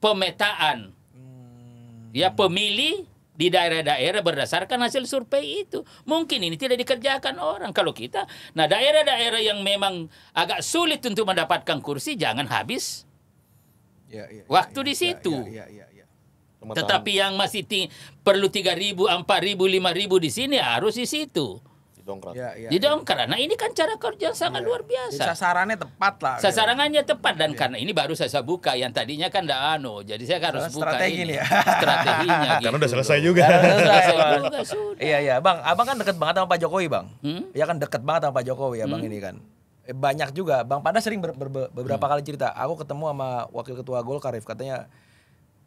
pemetaan. Hmm. Ya, pemilih di daerah-daerah berdasarkan hasil survei itu. Mungkin ini tidak dikerjakan orang kalau kita. Nah, daerah-daerah yang memang agak sulit untuk mendapatkan kursi jangan habis ya, ya, ya waktu ya, di ya, situ. Ya, ya, ya, ya. Tetapi yang masih ting perlu 3.000, 4.000, 5.000 di sini ya harus di situ. Didongkrak. Ya, ya, Didongkrak. Ya. Nah, ini kan cara kerja yang sangat ya. luar biasa. Jadi sasarannya tepat lah. Gitu. Sasarannya tepat dan ya. karena ini baru saya buka yang tadinya kan enggak anu. Jadi saya harus harus buka strategi ini. Ya. Strateginya gitu. Karena udah selesai iya, juga. Iya. iya, iya. Bang, Abang kan dekat banget sama Pak Jokowi, Bang. Hmm? Iya kan dekat banget sama Pak Jokowi ya, Bang hmm. ini kan eh, banyak juga Bang Pada sering ber, ber, beberapa hmm. kali cerita aku ketemu sama wakil ketua Golkar katanya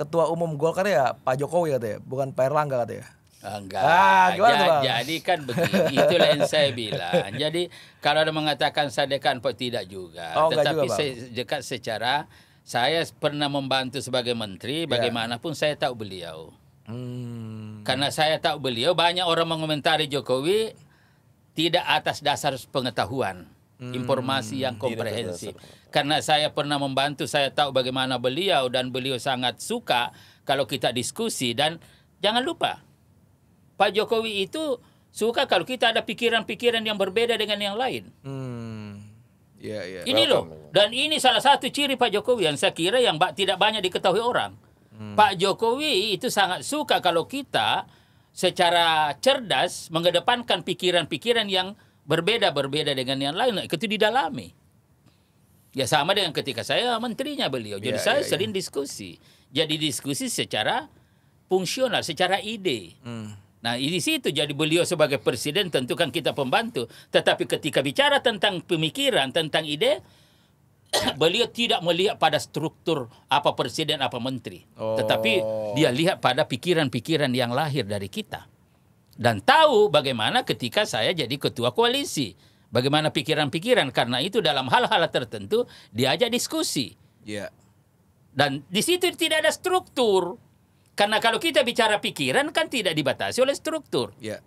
ketua umum Golkar ya Pak Jokowi katanya, bukan Pak Erlangga katanya. Ah, enggak. Ah, ja, Jadi kan begini, itulah yang saya bilang. Jadi kalau ada mengatakan sadekan Pak tidak juga, oh, tetapi juga, saya dekat secara saya pernah membantu sebagai menteri, ya. bagaimanapun yeah. saya tahu beliau. Hmm. Karena saya tahu beliau banyak orang mengomentari Jokowi tidak atas dasar pengetahuan, hmm. informasi yang komprehensif karena saya pernah membantu, saya tahu bagaimana beliau dan beliau sangat suka kalau kita diskusi dan jangan lupa Pak Jokowi itu suka kalau kita ada pikiran-pikiran yang berbeda dengan yang lain. Hmm. yeah, Yeah. Ini loh dan ini salah satu ciri Pak Jokowi yang saya kira yang tidak banyak diketahui orang. Hmm. Pak Jokowi itu sangat suka kalau kita secara cerdas mengedepankan pikiran-pikiran yang berbeda-berbeda dengan yang lain itu didalami. Ya sama dengan ketika saya menterinya beliau. Jadi yeah, saya yeah, ya. sering yeah. diskusi. Jadi diskusi secara fungsional, secara ide. Mm. Nah, di situ jadi beliau sebagai presiden tentu kan kita pembantu. Tetapi ketika bicara tentang pemikiran, tentang ide, [coughs] beliau tidak melihat pada struktur apa presiden apa menteri, oh. tetapi dia lihat pada pikiran-pikiran yang lahir dari kita dan tahu bagaimana ketika saya jadi ketua koalisi bagaimana pikiran-pikiran karena itu dalam hal-hal tertentu diajak diskusi. Yeah. Dan di situ tidak ada struktur. Karena kalau kita bicara pikiran kan tidak dibatasi oleh struktur. Yeah.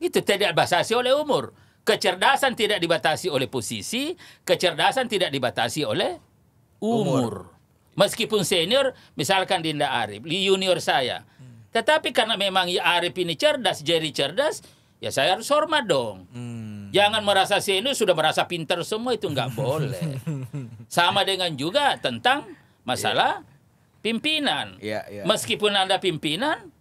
Itu tidak dibatasi oleh umur. Kecerdasan tidak dibatasi oleh posisi, kecerdasan tidak dibatasi oleh umur. umur. Meskipun senior, misalkan Dinda Arif, junior saya. Hmm. Tetapi karena memang Arif ini cerdas, Jerry cerdas, ya saya harus hormat dong. Hmm. Jangan merasa si ini sudah merasa pinter semua itu nggak [laughs] boleh. Sama dengan juga tentang masalah yeah. pimpinan. Yeah, yeah. Meskipun anda pimpinan,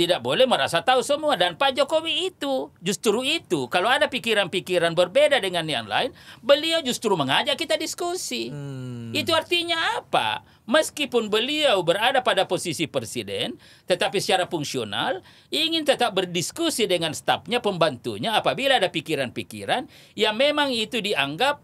tidak boleh merasa tahu semua dan Pak Jokowi itu justru itu kalau ada pikiran-pikiran berbeda dengan yang lain beliau justru mengajak kita diskusi hmm. itu artinya apa meskipun beliau berada pada posisi presiden tetapi secara fungsional ingin tetap berdiskusi dengan stafnya pembantunya apabila ada pikiran-pikiran yang memang itu dianggap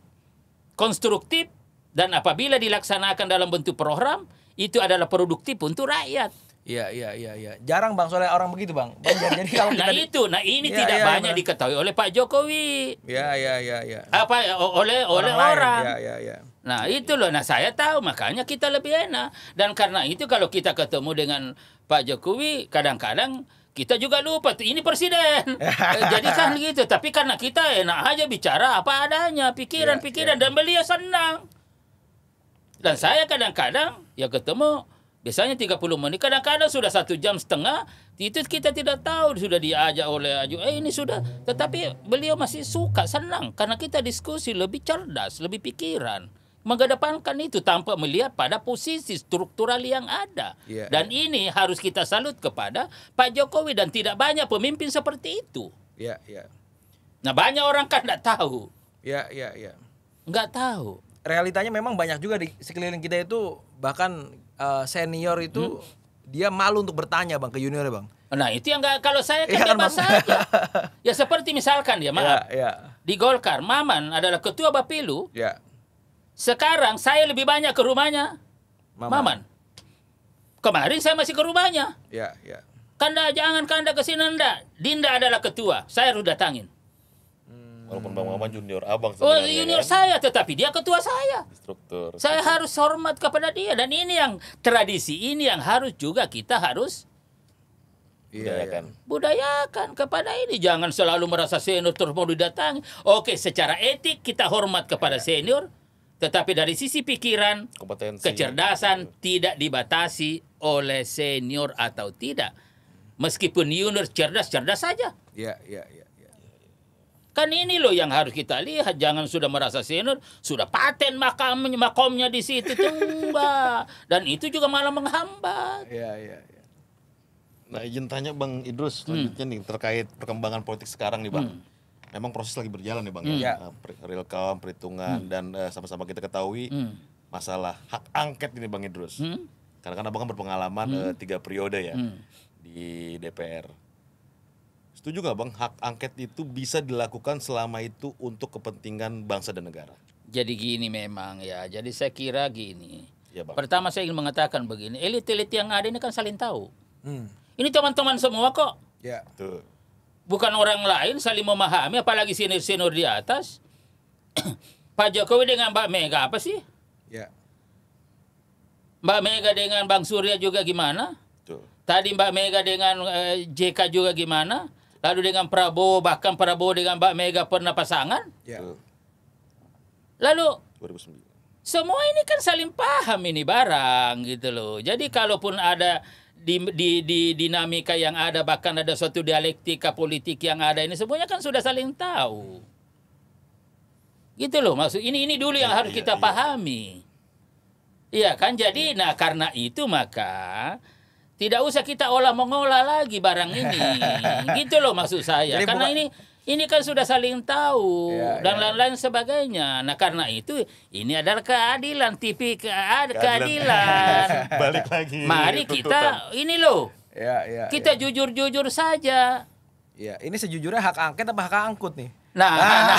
konstruktif dan apabila dilaksanakan dalam bentuk program itu adalah produktif untuk rakyat Iya iya iya iya. Jarang Bang soalnya orang begitu Bang. Banjar. Jadi [laughs] kalau nah, kita Nah itu, nah ini ya, tidak ya, banyak ya, diketahui oleh Pak Jokowi. Iya iya iya iya. Apa oleh oleh orang. orang. Ya, ya, ya. Nah, itu loh. Nah, saya tahu makanya kita lebih enak. Dan karena itu kalau kita ketemu dengan Pak Jokowi kadang-kadang kita juga lupa ini presiden [laughs] eh, jadi kan gitu tapi karena kita enak aja bicara apa adanya pikiran-pikiran ya, ya. dan beliau senang dan saya kadang-kadang ya ketemu Biasanya 30 menit, kadang-kadang sudah satu jam setengah, itu kita tidak tahu sudah diajak oleh Aju. Eh ini sudah, tetapi beliau masih suka, senang karena kita diskusi lebih cerdas, lebih pikiran mengedepankan itu tanpa melihat pada posisi struktural yang ada. Yeah. Iya. Dan ini harus kita salut kepada Pak Jokowi dan tidak banyak pemimpin seperti itu. Ya, yeah, ya. Yeah. Nah banyak orang kan nggak tahu. Ya, yeah, ya, yeah, ya. Yeah. Nggak tahu. Realitanya memang banyak juga di sekeliling kita itu bahkan uh, senior itu hmm? dia malu untuk bertanya bang ke junior bang. Nah itu yang gak, kalau saya iya kan ya, bebas saja. ya seperti misalkan ya maaf ya, ya. di Golkar Maman adalah ketua Bapilu. Ya. Sekarang saya lebih banyak ke rumahnya Maman. Maman. Kemarin saya masih ke rumahnya. Ya ya. Kanda jangan kanda kesini anda. Dinda adalah ketua. Saya harus datangin. Walaupun Bang Maman junior abang oh, sebenarnya. Oh, junior kan? saya, tetapi dia ketua saya. Struktur. Saya [laughs] harus hormat kepada dia dan ini yang tradisi ini yang harus juga kita harus budayakan. Iya, iya, Budayakan kepada ini jangan selalu merasa senior terus mau didatangi. Oke, secara etik kita hormat kepada senior, tetapi dari sisi pikiran, kompetensi, kecerdasan iya. tidak dibatasi oleh senior atau tidak. Meskipun junior cerdas, cerdas saja. Iya, iya, iya. Kan ini loh yang harus kita lihat. Jangan sudah merasa senior, sudah paten makam makomnya di situ tuh, Mbak. Dan itu juga malah menghambat. Iya, iya, iya. Nah, izin tanya Bang Idrus selanjutnya hmm. nih terkait perkembangan politik sekarang nih, Bang. Hmm. Memang proses lagi berjalan nih, Bang. Hmm. Ya. ya. Eh, count, perhitungan hmm. dan eh, sama-sama kita ketahui hmm. masalah hak angket ini, Bang Idrus. Hmm. Karena kan Abang kan berpengalaman hmm. uh, tiga periode ya hmm. di DPR Setuju nggak bang, hak angket itu bisa dilakukan selama itu untuk kepentingan bangsa dan negara? Jadi gini memang ya, jadi saya kira gini. Ya, bang. Pertama saya ingin mengatakan begini, elit-elit yang ada ini kan saling tahu. Hmm. Ini teman-teman semua kok. Ya. Tuh. Bukan orang lain saling memahami, apalagi senior-senior di atas. [clears throat] Pak Jokowi dengan Mbak Mega apa sih? Ya. Mbak Mega dengan Bang Surya juga gimana? Tuh. Tadi Mbak Mega dengan eh, JK juga gimana? Lalu dengan Prabowo bahkan Prabowo dengan Mbak Mega pernah pasangan. Ya. Lalu 2009. Semua ini kan saling paham ini barang gitu loh. Jadi kalaupun ada di, di, di dinamika yang ada bahkan ada suatu dialektika politik yang ada ini semuanya kan sudah saling tahu. Gitu loh maksud ini ini dulu yang ya, harus ya, kita ya. pahami. Iya kan jadi ya. nah karena itu maka tidak usah kita olah mengolah lagi barang ini. [laughs] gitu loh maksud saya. Jadi Karena bukan... ini ini kan sudah saling tahu ya, dan lain-lain ya. sebagainya. Nah karena itu ini adalah keadilan, tipi keadilan. keadilan. [laughs] Balik lagi. Mari kita ini loh. Ya, ya, kita iya. jujur-jujur ya. saja. Ya, ini sejujurnya hak angket apa hak angkut nih? Nah, nah, [laughs]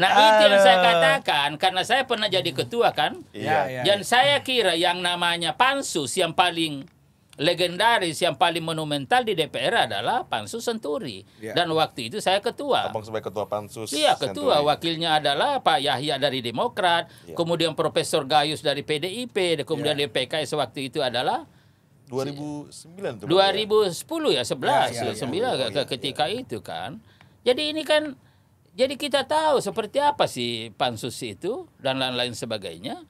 nah, nah, itu yang saya katakan karena saya pernah jadi hmm. ketua kan, iya. ya, ya, dan ya. saya kira yang namanya pansus yang paling legendaris yang paling monumental di DPR adalah pansus Senturi ya. dan waktu itu saya ketua. Abang sebagai ketua pansus. Iya ketua, Senturi. wakilnya adalah Pak Yahya dari Demokrat, ya. kemudian Profesor Gayus dari PDIP, kemudian ya. DPKS waktu itu adalah 2009 tuh. 2010 ya 11 ya, ya, ya, ya, 9 ya, oh, ya, ketika ya. itu kan. Jadi ini kan jadi kita tahu seperti apa sih pansus itu dan lain-lain sebagainya.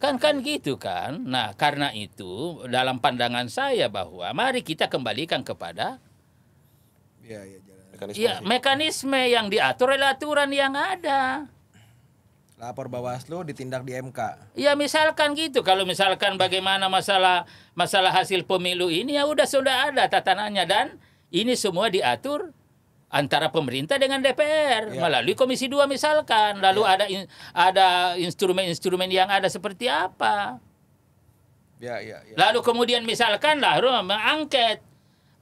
Kan kan gitu kan. Nah, karena itu dalam pandangan saya bahwa mari kita kembalikan kepada ya, ya, mekanisme, ya, mekanisme yang diatur oleh aturan yang ada. Lapor Bawaslu ditindak di MK. Ya misalkan gitu. Kalau misalkan bagaimana masalah masalah hasil pemilu ini ya udah sudah ada tatanannya dan ini semua diatur antara pemerintah dengan DPR ya. melalui Komisi 2 misalkan lalu ya. ada in, ada instrumen-instrumen yang ada seperti apa ya, ya, ya. lalu kemudian misalkan lalu mengangket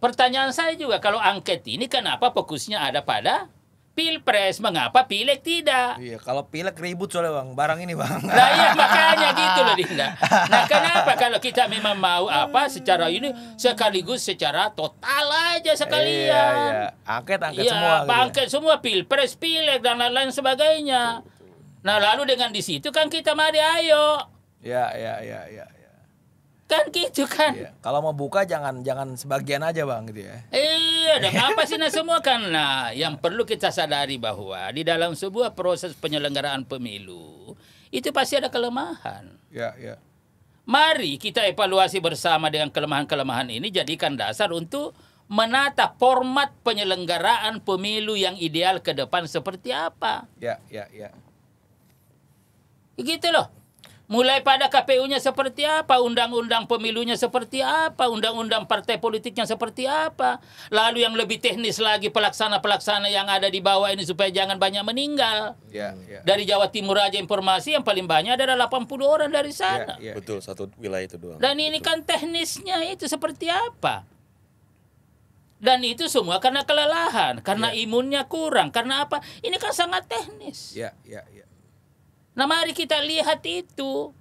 pertanyaan saya juga kalau angket ini kenapa fokusnya ada pada pilpres, mengapa pilek tidak? Iya, kalau pilek ribut soalnya bang, barang ini bang. Nah iya [laughs] makanya gitu loh Dinda. Nah kenapa kalau kita memang mau apa secara ini sekaligus secara total aja sekalian. Iya, iya. Angket, angket iya, semua. Gitu. Ya. Angket semua, pilpres, pilek dan lain-lain sebagainya. Nah lalu dengan di situ kan kita mari ayo. Ya, ya, ya, ya. Kan gitu kan. Iya. Kalau mau buka jangan jangan sebagian aja bang gitu ya. Iya, ada apa sih nah semua kan. Nah, yang perlu kita sadari bahwa di dalam sebuah proses penyelenggaraan pemilu itu pasti ada kelemahan. Ya, ya. Mari kita evaluasi bersama dengan kelemahan-kelemahan ini jadikan dasar untuk menata format penyelenggaraan pemilu yang ideal ke depan seperti apa. Ya, ya, ya. Gitu loh. Mulai pada KPU-nya seperti apa, undang-undang pemilunya seperti apa, undang-undang partai politiknya seperti apa. Lalu yang lebih teknis lagi pelaksana-pelaksana yang ada di bawah ini supaya jangan banyak meninggal. Yeah, yeah. Dari Jawa Timur aja informasi yang paling banyak adalah 80 orang dari ya, sana. Yeah, yeah. Betul, satu wilayah itu doang. Dan ini Betul. kan teknisnya itu seperti apa? dan itu semua karena kelelahan, karena yeah. imunnya kurang, karena apa? Ini kan sangat teknis. yeah, yeah, Yeah. Nah mari kita lihat itu.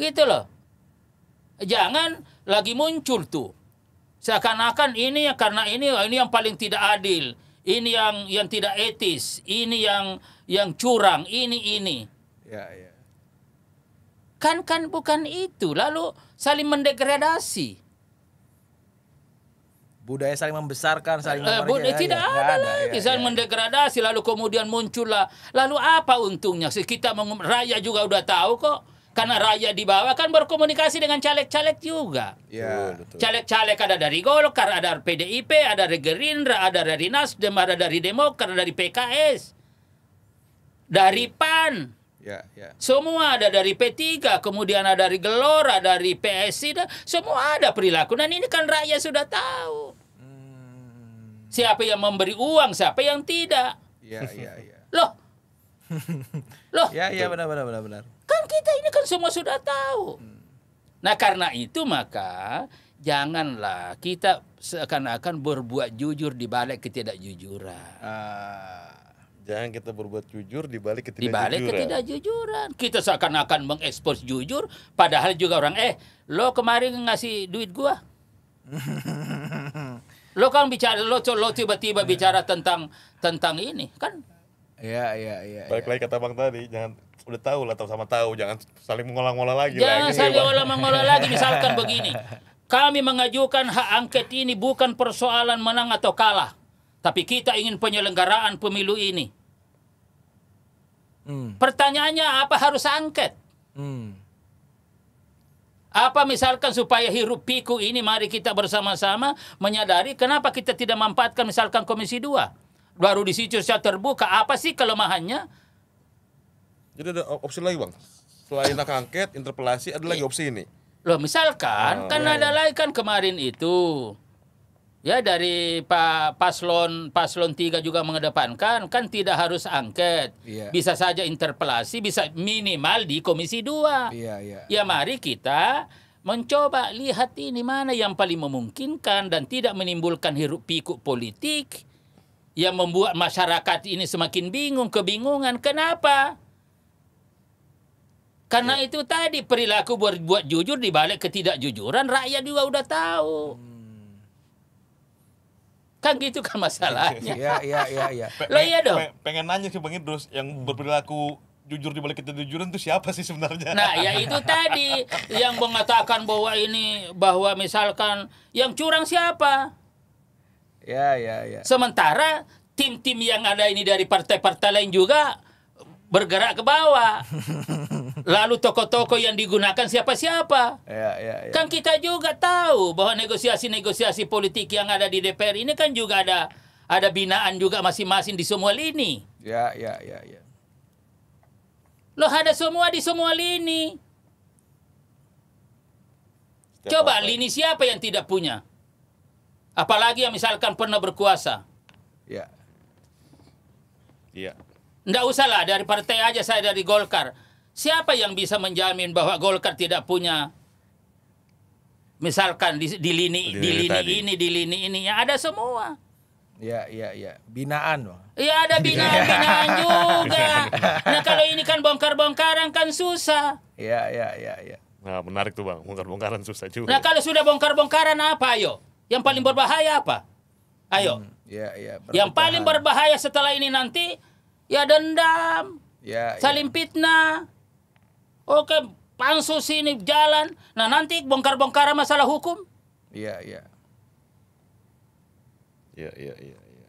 Gitu loh. Jangan lagi muncul tuh. Seakan-akan ini ya karena ini ini yang paling tidak adil, ini yang yang tidak etis, ini yang yang curang, ini ini. Ya, ya. Kan kan bukan itu. Lalu saling mendegradasi budaya saling membesarkan saling eh, bu, eh, ya, tidak ya, ada, ada lagi ya, saling ya, ya. mendegradasi lalu kemudian muncullah lalu apa untungnya sih kita raya juga udah tahu kok karena raya di bawah kan berkomunikasi dengan caleg-caleg juga. Ya, Caleg-caleg ada dari Golkar, ada dari PDIP, ada dari Gerindra, ada dari Nasdem, ada dari Demokrat, ada dari PKS, dari PAN. Ya, ya. Semua ada dari P3, kemudian ada dari Gelora, dari PSI, semua ada perilaku. Dan ini kan rakyat sudah tahu. Hmm. Siapa yang memberi uang, siapa yang tidak. Ya, ya, ya. [laughs] Loh. Loh. Ya, ya, benar, benar, benar, benar. Kan kita ini kan semua sudah tahu. Hmm. Nah, karena itu maka janganlah kita seakan-akan berbuat jujur di balik ketidakjujuran. Uh. Jangan kita berbuat jujur di balik ketidakjujuran. Di balik ketidakjujuran. Kita seakan-akan mengekspos jujur, padahal juga orang eh lo kemarin ngasih duit gua. [laughs] lo kan bicara lo, lo tiba-tiba bicara tentang tentang ini kan? Iya iya iya. iya. Balik ya. lagi kata Bang tadi, jangan udah tahu lah tahu sama tahu, jangan saling mengolah olah lagi. Jangan lagi, saling mengolah mengolah lagi misalkan begini. Kami mengajukan hak angket ini bukan persoalan menang atau kalah tapi kita ingin penyelenggaraan pemilu ini. Hmm. Pertanyaannya apa harus angket? Hmm. Apa misalkan supaya hirup piku ini mari kita bersama-sama menyadari kenapa kita tidak memanfaatkan misalkan Komisi 2. Baru di situ saya terbuka apa sih kelemahannya? Jadi ada opsi lagi bang? Selain nak angket, interpelasi ada lagi iya. opsi ini? Loh misalkan, oh, kan ya, ada iya. lagi kan kemarin itu Ya dari Pak Paslon Paslon 3 juga mengedepankan kan tidak harus angket. Yeah. Bisa saja interpelasi, bisa minimal di Komisi 2. Yeah, yeah. Ya mari kita mencoba lihat ini mana yang paling memungkinkan dan tidak menimbulkan hiruk pikuk politik yang membuat masyarakat ini semakin bingung, kebingungan. Kenapa? Karena yeah. itu tadi perilaku buat jujur dibalik ketidakjujuran rakyat juga udah tahu. Hmm Kan gitu kan masalahnya. Iya, iya, iya, iya. lo iya dong. pengen nanya sih Bang Idrus yang berperilaku jujur di balik kejujuran itu siapa sih sebenarnya? Nah, ya itu tadi yang mengatakan bahwa ini bahwa misalkan yang curang siapa? Ya, ya, ya. Sementara tim-tim yang ada ini dari partai-partai lain juga bergerak ke bawah. [laughs] Lalu toko-toko yang digunakan siapa-siapa? Ya, ya, ya. Kan kita juga tahu bahwa negosiasi-negosiasi politik yang ada di DPR ini kan juga ada ada binaan juga masing-masing di semua lini. Ya, ya, ya, ya. Loh ada semua di semua lini. Setiap Coba apa? lini siapa yang tidak punya? Apalagi yang misalkan pernah berkuasa. Ya. Iya. Nggak usah lah dari partai aja saya dari Golkar. Siapa yang bisa menjamin bahwa Golkar tidak punya misalkan di, di lini di, di lini tadi. ini di lini ini ya ada semua. Ya, ya, ya. Binaan, Iya, ada binaan-binaan [laughs] juga. [laughs] Nah, kalau ini kan bongkar-bongkaran kan susah. Iya, iya, iya, ya. Nah, menarik tuh, Bang. Bongkar-bongkaran susah juga. Nah, kalau sudah bongkar-bongkaran apa, ayo? Yang paling hmm. berbahaya apa? Ayo. Hmm, ya, ya, Yang paling berbahaya setelah ini nanti ya dendam. Ya, ya. saling ya. fitnah. Oke, pansus ini jalan. Nah, nanti bongkar-bongkar masalah hukum. Iya, iya. Iya, iya, iya, Ya.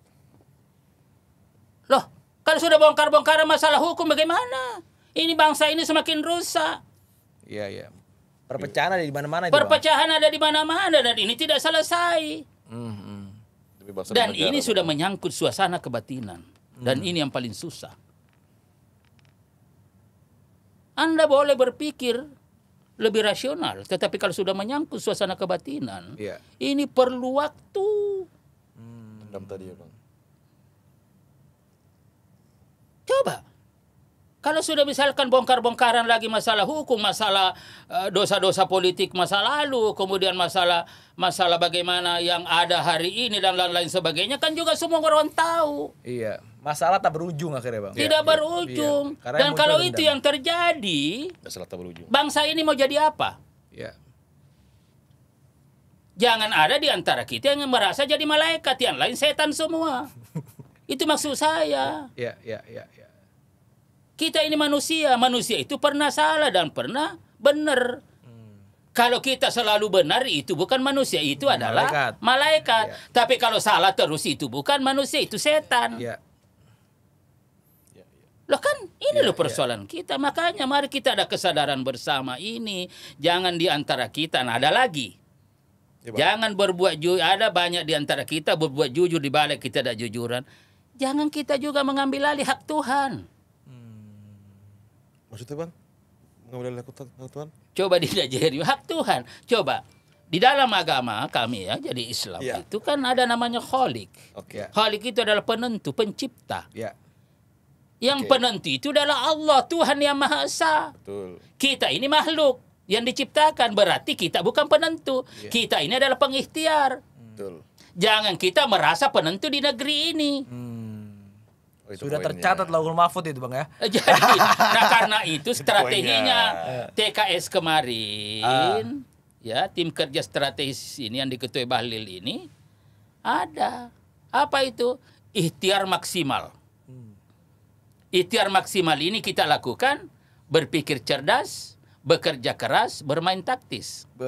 Loh, kalau sudah bongkar-bongkar masalah hukum bagaimana? Ini bangsa ini semakin rusak. Iya, iya. Perpecahan ada di mana-mana Perpecahan ada di mana-mana dan ini tidak selesai. Mm -hmm. hmm. Dan ini sudah menyangkut suasana kebatinan dan hmm. ini yang paling susah. Anda boleh berpikir lebih rasional, tetapi kalau sudah menyangkut suasana kebatinan, ya. ini perlu waktu. Hmm. Coba kalau sudah misalkan bongkar-bongkaran lagi masalah hukum, masalah eh, dosa-dosa politik masa lalu, kemudian masalah masalah bagaimana yang ada hari ini dan lain-lain sebagainya kan juga semua orang tahu. Iya, masalah tak berujung akhirnya, Bang. Tidak iya, iya. berujung. Iya. dan kalau rendang. itu yang terjadi, masalah tak berujung. Bangsa ini mau jadi apa? Iya. Jangan ada di antara kita yang merasa jadi malaikat, yang lain setan semua. [laughs] itu maksud saya. Iya, iya, iya. iya. Kita ini manusia, manusia itu pernah salah dan pernah benar. Hmm. Kalau kita selalu benar itu bukan manusia, itu malaikat. Hmm, adalah malaikat. Yeah. Tapi kalau salah terus itu bukan manusia, itu setan. Yeah. Ya, ya. Loh kan ini yeah, loh ya. persoalan yeah. kita. Makanya mari kita ada kesadaran bersama ini. Jangan di antara kita nah ada lagi. Yeah, Jangan berbuat jujur. Ada banyak di antara kita berbuat jujur di balik kita ada jujuran. Jangan kita juga mengambil alih hak Tuhan. Maksudnya bang? Mengambil alih hak Tuhan? Coba hak Tuhan. Coba di dalam agama kami ya jadi Islam yeah. itu kan ada namanya kholik. Okay. Kholik itu adalah penentu, pencipta. Yeah. Yang okay. penentu itu adalah Allah Tuhan yang Maha Esa. Betul. Kita ini makhluk yang diciptakan berarti kita bukan penentu. Yeah. Kita ini adalah pengikhtiar. Betul. Jangan kita merasa penentu di negeri ini. Hmm. Oh, itu Sudah poinnya. tercatat lah Mahfud itu Bang ya. Eh, jadi, nah karena itu strateginya itu TKS kemarin uh. ya tim kerja strategis ini yang diketuai Bahlil ini ada apa itu ikhtiar maksimal. Hmm. Ikhtiar maksimal ini kita lakukan berpikir cerdas, bekerja keras, bermain taktis. Be...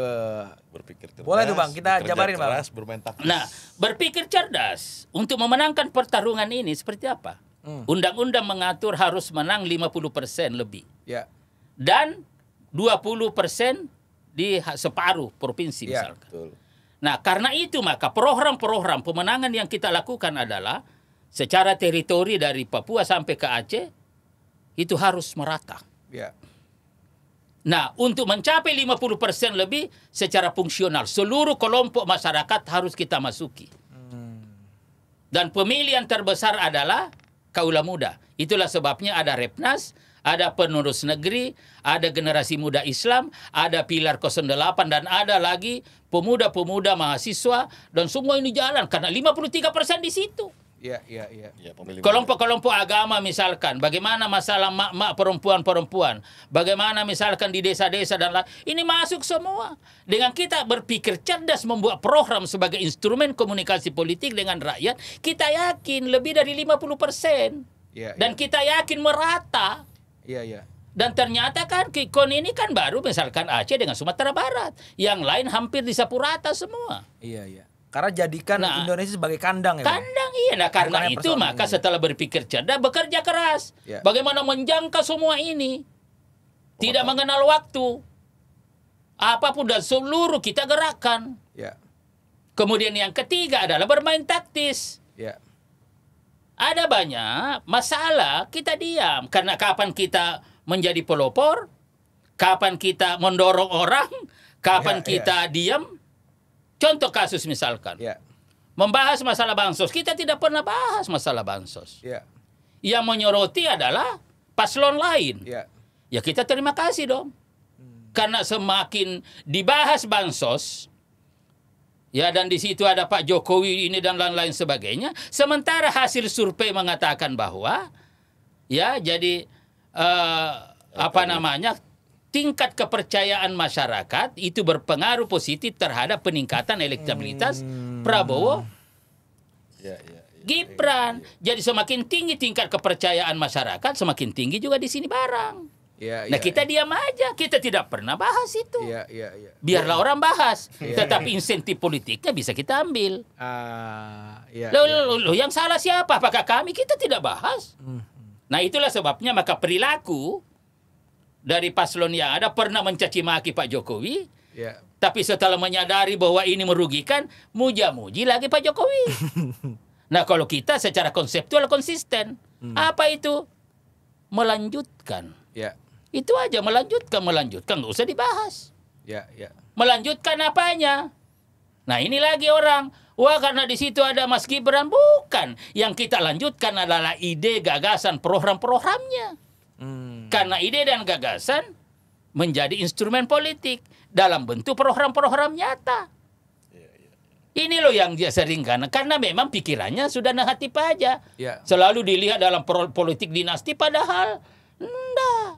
Berpikir cerdas. Boleh tuh bang, kita jabarin bang. bermain taktis. Nah, berpikir cerdas untuk memenangkan pertarungan ini seperti apa? Hmm. Undang-undang hmm. mengatur harus menang 50% lebih. Ya. Dan 20% di separuh provinsi ya, misalkan. Betul. Nah, karena itu maka program-program pemenangan yang kita lakukan adalah secara teritori dari Papua sampai ke Aceh itu harus merata. Ya. Nah, untuk mencapai 50% lebih secara fungsional, seluruh kelompok masyarakat harus kita masuki. Hmm. Dan pemilihan terbesar adalah kaula muda. Itulah sebabnya ada Repnas, ada penurus negeri, ada generasi muda Islam, ada pilar 08 dan ada lagi pemuda-pemuda mahasiswa dan semua ini jalan karena 53% di situ. Ya, ya, iya. Ya, Kelompok-kelompok ya, agama misalkan, bagaimana masalah mak-mak perempuan-perempuan, bagaimana misalkan di desa-desa dan lain, ini masuk semua. Dengan kita berpikir cerdas membuat program sebagai instrumen komunikasi politik dengan rakyat, kita yakin lebih dari 50 persen. Ya, ya, dan kita yakin merata. Iya, iya. Dan ternyata kan Kikon ini kan baru misalkan Aceh dengan Sumatera Barat. Yang lain hampir di sapu rata semua. Iya, iya. Karena jadikan nah, Indonesia sebagai kandang ya. Kandang iya. Nah, karena Bukan itu maka ini. setelah berpikir cerdas bekerja keras. Ya. Bagaimana menjangka semua ini? Tidak mengenal waktu. Apapun dan seluruh kita gerakan. Ya. Kemudian yang ketiga adalah bermain taktis. Ya. Ada banyak masalah kita diam karena kapan kita menjadi pelopor, kapan kita mendorong orang, kapan ya, ya. kita ya. diam Contoh kasus misalkan. Yeah. Membahas masalah bansos. Kita tidak pernah bahas masalah bansos. Yeah. Yang menyoroti adalah paslon lain. Yeah. Ya kita terima kasih dong. Hmm. Karena semakin dibahas bansos, ya dan di situ ada Pak Jokowi ini dan lain-lain sebagainya. Sementara hasil survei mengatakan bahwa ya jadi uh, apa namanya tingkat kepercayaan masyarakat itu berpengaruh positif terhadap peningkatan elektabilitas hmm. Prabowo ya, ya, ya, ya Gibran. Ya, Jadi semakin tinggi tingkat kepercayaan masyarakat, semakin tinggi juga di sini barang. Ya, nah kita ya. diam aja, kita tidak pernah bahas itu. Ya, ya, ya. Biarlah ya. orang bahas, [laughs] ya, tetapi ya. insentif politiknya bisa kita ambil. Uh, ya, lo, ya. yang salah siapa? Apakah kami? Kita tidak bahas. Hmm. Nah itulah sebabnya maka perilaku dari paslon yang ada pernah mencaci maki Pak Jokowi. Yeah. Tapi setelah menyadari bahwa ini merugikan, muja-muji lagi Pak Jokowi. [laughs] nah, kalau kita secara konseptual konsisten, hmm. apa itu? Melanjutkan. Yeah. Itu aja melanjutkan, melanjutkan nggak usah dibahas. Yeah, yeah. Melanjutkan apanya? Nah, ini lagi orang Wah karena di situ ada Mas Gibran bukan. Yang kita lanjutkan adalah ide, gagasan, program-programnya. Karena ide dan gagasan menjadi instrumen politik dalam bentuk program-program nyata. Ini loh yang dia sering karena karena memang pikirannya sudah nahati aja. Ya. Selalu dilihat dalam politik dinasti padahal enggak.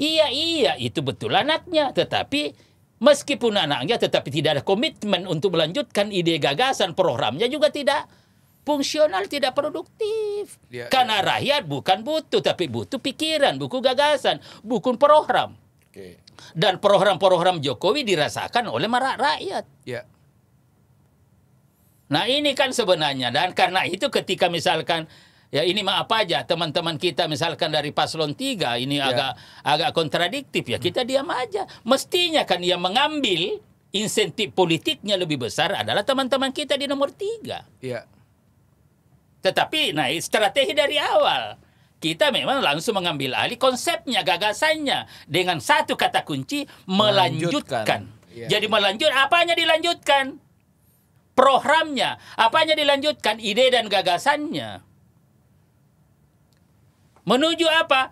Iya iya itu betul anaknya tetapi meskipun anaknya tetapi tidak ada komitmen untuk melanjutkan ide gagasan programnya juga tidak fungsional tidak produktif. Ya, ya. Karena ya. rakyat bukan butuh tapi butuh pikiran, buku gagasan, buku program. Okay. Dan program-program Jokowi dirasakan oleh rakyat. Ya. Nah ini kan sebenarnya dan karena itu ketika misalkan ya ini maaf aja teman-teman kita misalkan dari paslon 3 ini ya. agak agak kontradiktif ya kita diam aja mestinya kan yang mengambil insentif politiknya lebih besar adalah teman-teman kita di nomor tiga. ya. Tetapi nah strategi dari awal kita memang langsung mengambil alih konsepnya, gagasannya dengan satu kata kunci melanjutkan. melanjutkan. Ya. Jadi iya. melanjut apanya dilanjutkan? Programnya, apanya dilanjutkan? Ide dan gagasannya. Menuju apa?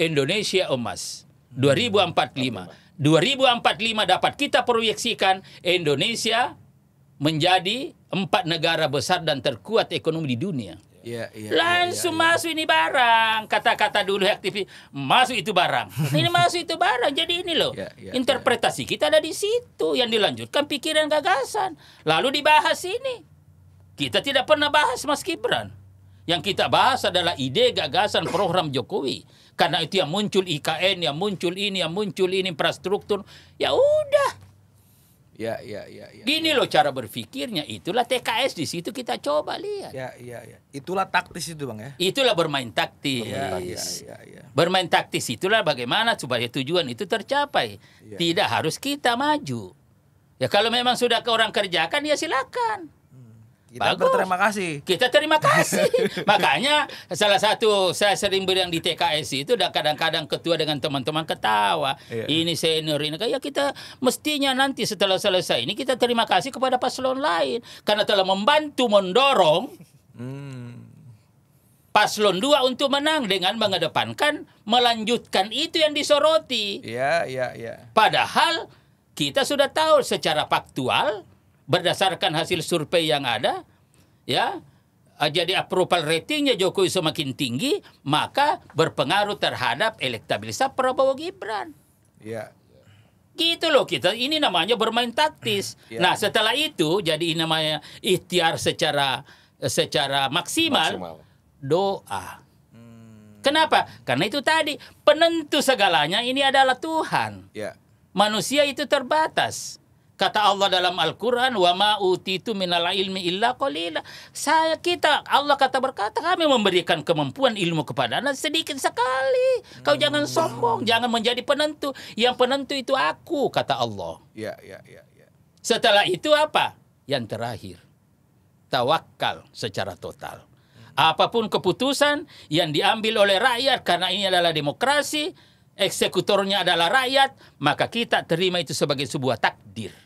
Indonesia emas 2045. Hmm. 2045 dapat kita proyeksikan Indonesia menjadi empat negara besar dan terkuat ekonomi di dunia. Ya, ya, Langsung ya, ya, ya. masuk ini barang kata-kata dulu aktivis masuk itu barang [laughs] ini masuk itu barang jadi ini loh ya, ya, interpretasi ya. kita ada di situ yang dilanjutkan pikiran gagasan lalu dibahas ini kita tidak pernah bahas Mas Gibran yang kita bahas adalah ide gagasan program Jokowi karena itu yang muncul IKN yang muncul ini yang muncul ini infrastruktur ya udah Ya, ya, ya, ya. Gini ya. loh cara berpikirnya. Itulah TKS di situ kita coba lihat. Ya, ya, ya. Itulah taktis itu, Bang ya. Itulah bermain taktis. Bermain Ya, ya, ya. Bermain taktis itulah bagaimana supaya tujuan itu tercapai. Ya, ya. Tidak harus kita maju. Ya kalau memang sudah ke orang kerjakan ya silakan. Kita Bagus. berterima kasih. Kita terima kasih. [laughs] Makanya salah satu saya sering bilang di TKS itu kadang-kadang ketua dengan teman-teman ketawa. Iya. Ini senior ini kayak kita mestinya nanti setelah selesai ini kita terima kasih kepada paslon lain karena telah membantu mendorong hmm. paslon dua untuk menang dengan mengedepankan melanjutkan itu yang disoroti. Iya, iya, iya. Padahal kita sudah tahu secara faktual berdasarkan hasil survei yang ada ya eh, jadi approval ratingnya Jokowi semakin tinggi maka berpengaruh terhadap elektabilitas Prabowo Gibran. Iya. Gitu loh kita ini namanya bermain taktis. [clears throat] Ya. Nah, setelah itu jadi ini namanya ikhtiar secara eh, secara maksimal, maksimal. doa. Hmm. Kenapa? Karena itu tadi penentu segalanya ini adalah Tuhan. Ya. Manusia itu terbatas. Kata Allah dalam Al-Quran, wa ma'utitu minal ilmi illa qalila. Saya kita, Allah kata berkata, kami memberikan kemampuan ilmu kepada anak sedikit sekali. Kau hmm. jangan sombong, jangan menjadi penentu. Yang penentu itu aku, kata Allah. Ya, ya, ya, ya. Setelah itu apa? Yang terakhir, tawakal secara total. Hmm. Apapun keputusan yang diambil oleh rakyat karena ini adalah demokrasi, eksekutornya adalah rakyat, maka kita terima itu sebagai sebuah takdir.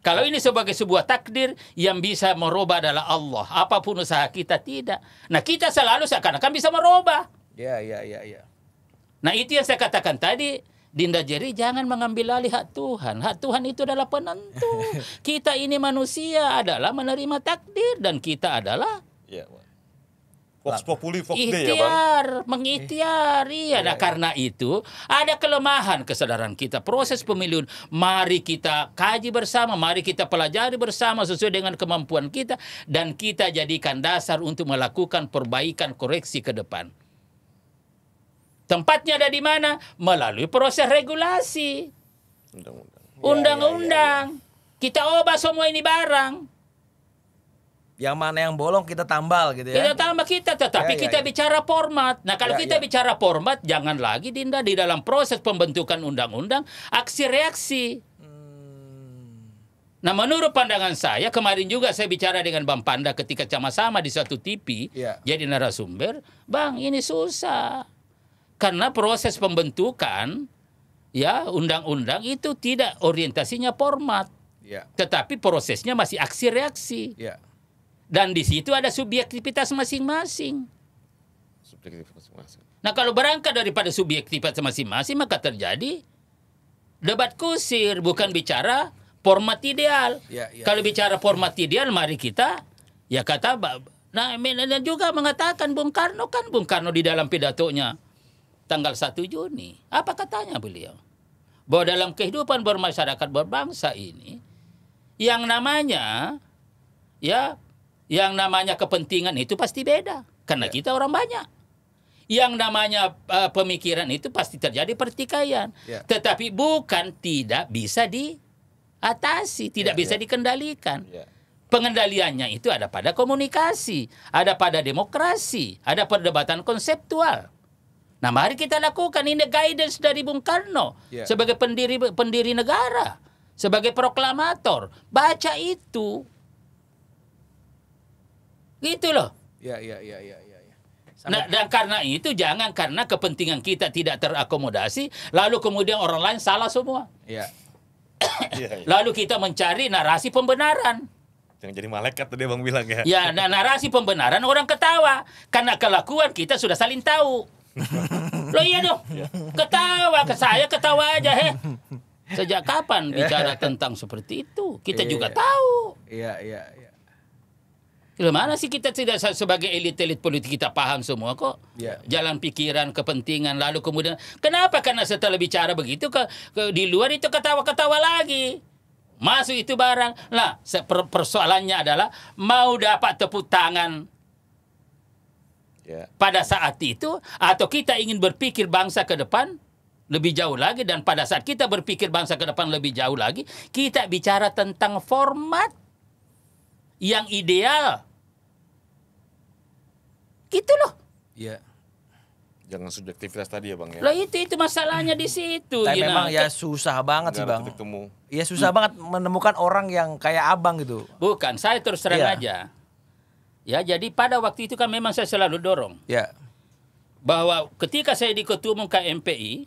Kalau ini sebagai sebuah takdir yang bisa merubah adalah Allah. Apapun usaha kita tidak. Nah kita selalu seakan-akan bisa merubah. Ya, ya, ya, ya. Nah itu yang saya katakan tadi. Dinda Jerry jangan mengambil alih hak Tuhan. Hak Tuhan itu adalah penentu. [laughs] Kita ini manusia adalah menerima takdir dan kita adalah ya, Vox populi, Vox day, ya Mengikhtiar, iya, iya. Nah, iya. karena itu ada kelemahan kesadaran kita. Proses pemilu, mari kita kaji bersama, mari kita pelajari bersama sesuai dengan kemampuan kita. Dan kita jadikan dasar untuk melakukan perbaikan koreksi ke depan. Tempatnya ada di mana? Melalui proses regulasi. Undang-undang. Undang-undang. Ya, ya, ya, Kita ubah semua ini barang yang mana yang bolong kita tambal gitu ya. Kita tambah kita tetapi ya, ya, kita ya. bicara format. Nah, kalau ya, kita ya. bicara format jangan lagi Dinda di dalam proses pembentukan undang-undang aksi reaksi. Hmm. Nah, menurut pandangan saya kemarin juga saya bicara dengan Bang Panda ketika sama-sama di satu TV ya. jadi narasumber, "Bang, ini susah." Karena proses pembentukan ya undang-undang itu tidak orientasinya format. Ya. Tetapi prosesnya masih aksi reaksi. Ya dan di situ ada subjektivitas masing-masing. Nah kalau berangkat daripada subjektivitas masing-masing maka terjadi debat kusir bukan bicara format ideal. Ya, ya, kalau ya. bicara format ideal mari kita ya kata Nah, dan juga mengatakan Bung Karno kan Bung Karno di dalam pidatonya tanggal 1 Juni. Apa katanya beliau? Bahwa dalam kehidupan bermasyarakat berbangsa ini yang namanya ya yang namanya kepentingan itu pasti beda karena ya. kita orang banyak. Yang namanya uh, pemikiran itu pasti terjadi pertikaian. Ya. Tetapi bukan tidak bisa diatasi, tidak ya, bisa ya. dikendalikan. Ya. Pengendaliannya itu ada pada komunikasi, ada pada demokrasi, ada perdebatan konseptual. Nah, mari kita lakukan ini guidance dari Bung Karno yeah. sebagai pendiri pendiri negara, sebagai proklamator. Baca itu, Gitu loh. Ya, ya, ya, ya, ya. Sama nah, dan karena itu jangan karena kepentingan kita tidak terakomodasi, lalu kemudian orang lain salah semua. Ya. ya, ya. Lalu kita mencari narasi pembenaran. Jangan jadi malaikat tadi Bang bilang ya. Ya, nah, narasi pembenaran orang ketawa karena kelakuan kita sudah saling tahu. lo iya dong. Ketawa ke saya, ketawa aja heh. Sejak kapan bicara tentang seperti itu? Kita juga tahu. Iya, iya, iya. Gimana sih kita tidak sebagai elit-elit politik kita paham semua kok. Yeah. Jalan pikiran, kepentingan, lalu kemudian kenapa karena setelah bicara begitu ke, ke di luar itu ketawa-ketawa lagi. Masuk itu barang. Lah, persoalannya adalah mau dapat tepuk tangan yeah. pada saat itu atau kita ingin berpikir bangsa ke depan lebih jauh lagi dan pada saat kita berpikir bangsa ke depan lebih jauh lagi, kita bicara tentang format yang ideal Gitu loh. Iya. Jangan subjektivitas tadi ya bang ya. Lah itu itu masalahnya di situ. Tapi gila. memang ya susah banget Enggak sih bang. Ketemu. Ya susah hmm. banget menemukan orang yang kayak abang gitu. Bukan, saya terus terang ya. aja. Ya jadi pada waktu itu kan memang saya selalu dorong. Ya. Bahwa ketika saya di ketua umum KMPI,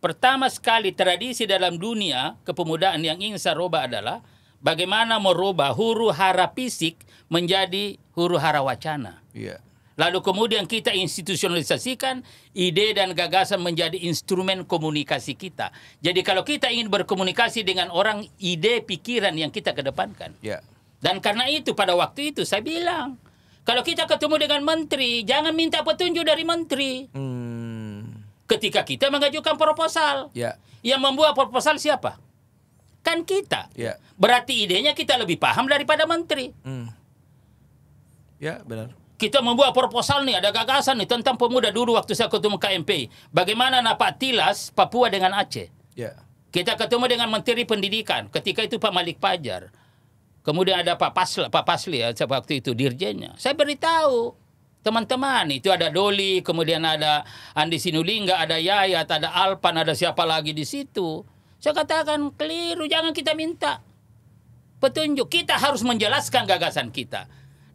pertama sekali tradisi dalam dunia kepemudaan yang ingin saya rubah adalah bagaimana merubah huru hara fisik menjadi huru hara wacana. Iya. Lalu kemudian kita institusionalisasikan ide dan gagasan menjadi instrumen komunikasi kita. Jadi kalau kita ingin berkomunikasi dengan orang, ide pikiran yang kita kedepankan. Yeah. Dan karena itu pada waktu itu saya bilang, kalau kita ketemu dengan menteri, jangan minta petunjuk dari menteri. Hmm. Ketika kita mengajukan proposal, yeah. yang membuat proposal siapa? Kan kita. Yeah. Berarti idenya kita lebih paham daripada menteri. Hmm. Ya benar kita membuat proposal nih, ada gagasan nih tentang pemuda dulu waktu saya ketemu KMP. Bagaimana napa Tilas, Papua dengan Aceh. Yeah. Kita ketemu dengan Menteri Pendidikan, ketika itu Pak Malik Pajar. Kemudian ada Pak Pasli, Pak Pasli ya, waktu itu dirjennya. Saya beritahu teman-teman itu ada Doli, kemudian ada Andi Sinulinga, ada Yaya, ada Alpan, ada siapa lagi di situ. Saya katakan keliru, jangan kita minta petunjuk. Kita harus menjelaskan gagasan kita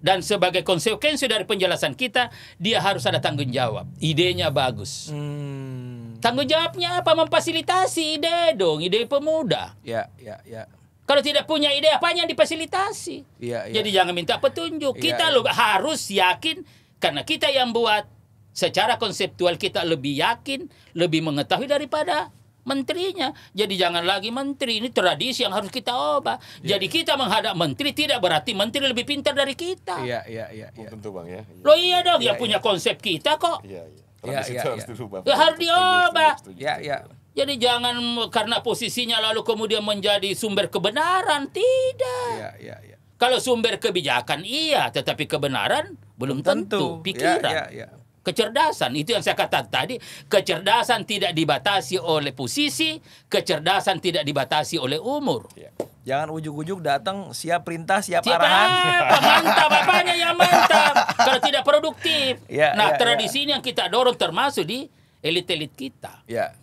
dan sebagai konsekuensi dari penjelasan kita dia harus ada tanggung jawab idenya bagus hmm. tanggung jawabnya apa memfasilitasi ide dong ide pemuda ya ya ya kalau tidak punya ide apa yang difasilitasi ya, ya. jadi jangan minta petunjuk ya, kita ya. loh harus yakin karena kita yang buat secara konseptual kita lebih yakin lebih mengetahui daripada menterinya. Jadi jangan lagi menteri, ini tradisi yang harus kita ubah. Ya, Jadi iya. kita menghadap menteri tidak berarti menteri lebih pintar dari kita. Iya, iya, iya. iya. Tentu Bang ya. Iya. Loh iya dong, ya, ya punya konsep kita kok. Iya, iya. Ya, ya, harus ya. dirubah. Ya, harus diubah. Iya, iya. Jadi jangan karena posisinya lalu kemudian menjadi sumber kebenaran, tidak. Iya iya iya. Kalau sumber kebijakan iya, tetapi kebenaran belum tentu, tentu. pikiran. Ya, ya, ya kecerdasan. Itu yang saya katakan tadi, kecerdasan tidak dibatasi oleh posisi, kecerdasan tidak dibatasi oleh umur. Ya. Jangan ujuk-ujuk datang siap perintah, siap, siap arahan. Apa? Mantap, apanya yang mantap. Kalau tidak produktif. Ya, nah, ya, ya. tradisi ya. ini yang kita dorong termasuk di elit-elit kita. Ya.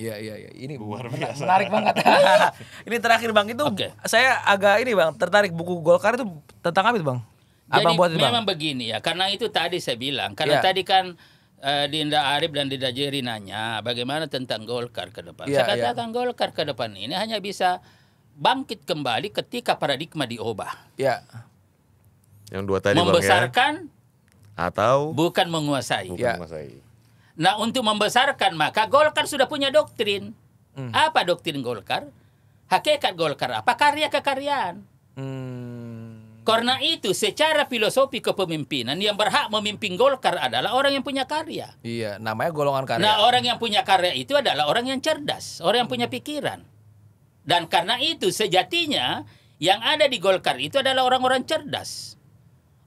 ya, ya. iya ini luar biasa. Menarik banget. [laughs] ini terakhir Bang itu okay. saya agak ini Bang tertarik buku Golkar itu tentang apa itu Bang? Abang Jadi memang bang. begini ya, karena itu tadi saya bilang, karena yeah. tadi kan uh, Dinda Arif dan Dinda Jerry nanya bagaimana tentang Golkar ke depan. Yeah, saya katakan yeah. Golkar ke depan ini hanya bisa bangkit kembali ketika paradigma diubah. Ya. Yang dua tadi membesarkan bang, ya. atau bukan menguasai. Bukan yeah. menguasai. Nah, untuk membesarkan maka Golkar sudah punya doktrin. Hmm. Apa doktrin Golkar? Hakikat Golkar apa? Karya kekaryaan. Hmm karena itu secara filosofi kepemimpinan yang berhak memimpin Golkar adalah orang yang punya karya. Iya, namanya golongan karya. Nah, orang yang punya karya itu adalah orang yang cerdas, orang yang punya pikiran. Dan karena itu sejatinya yang ada di Golkar itu adalah orang-orang cerdas.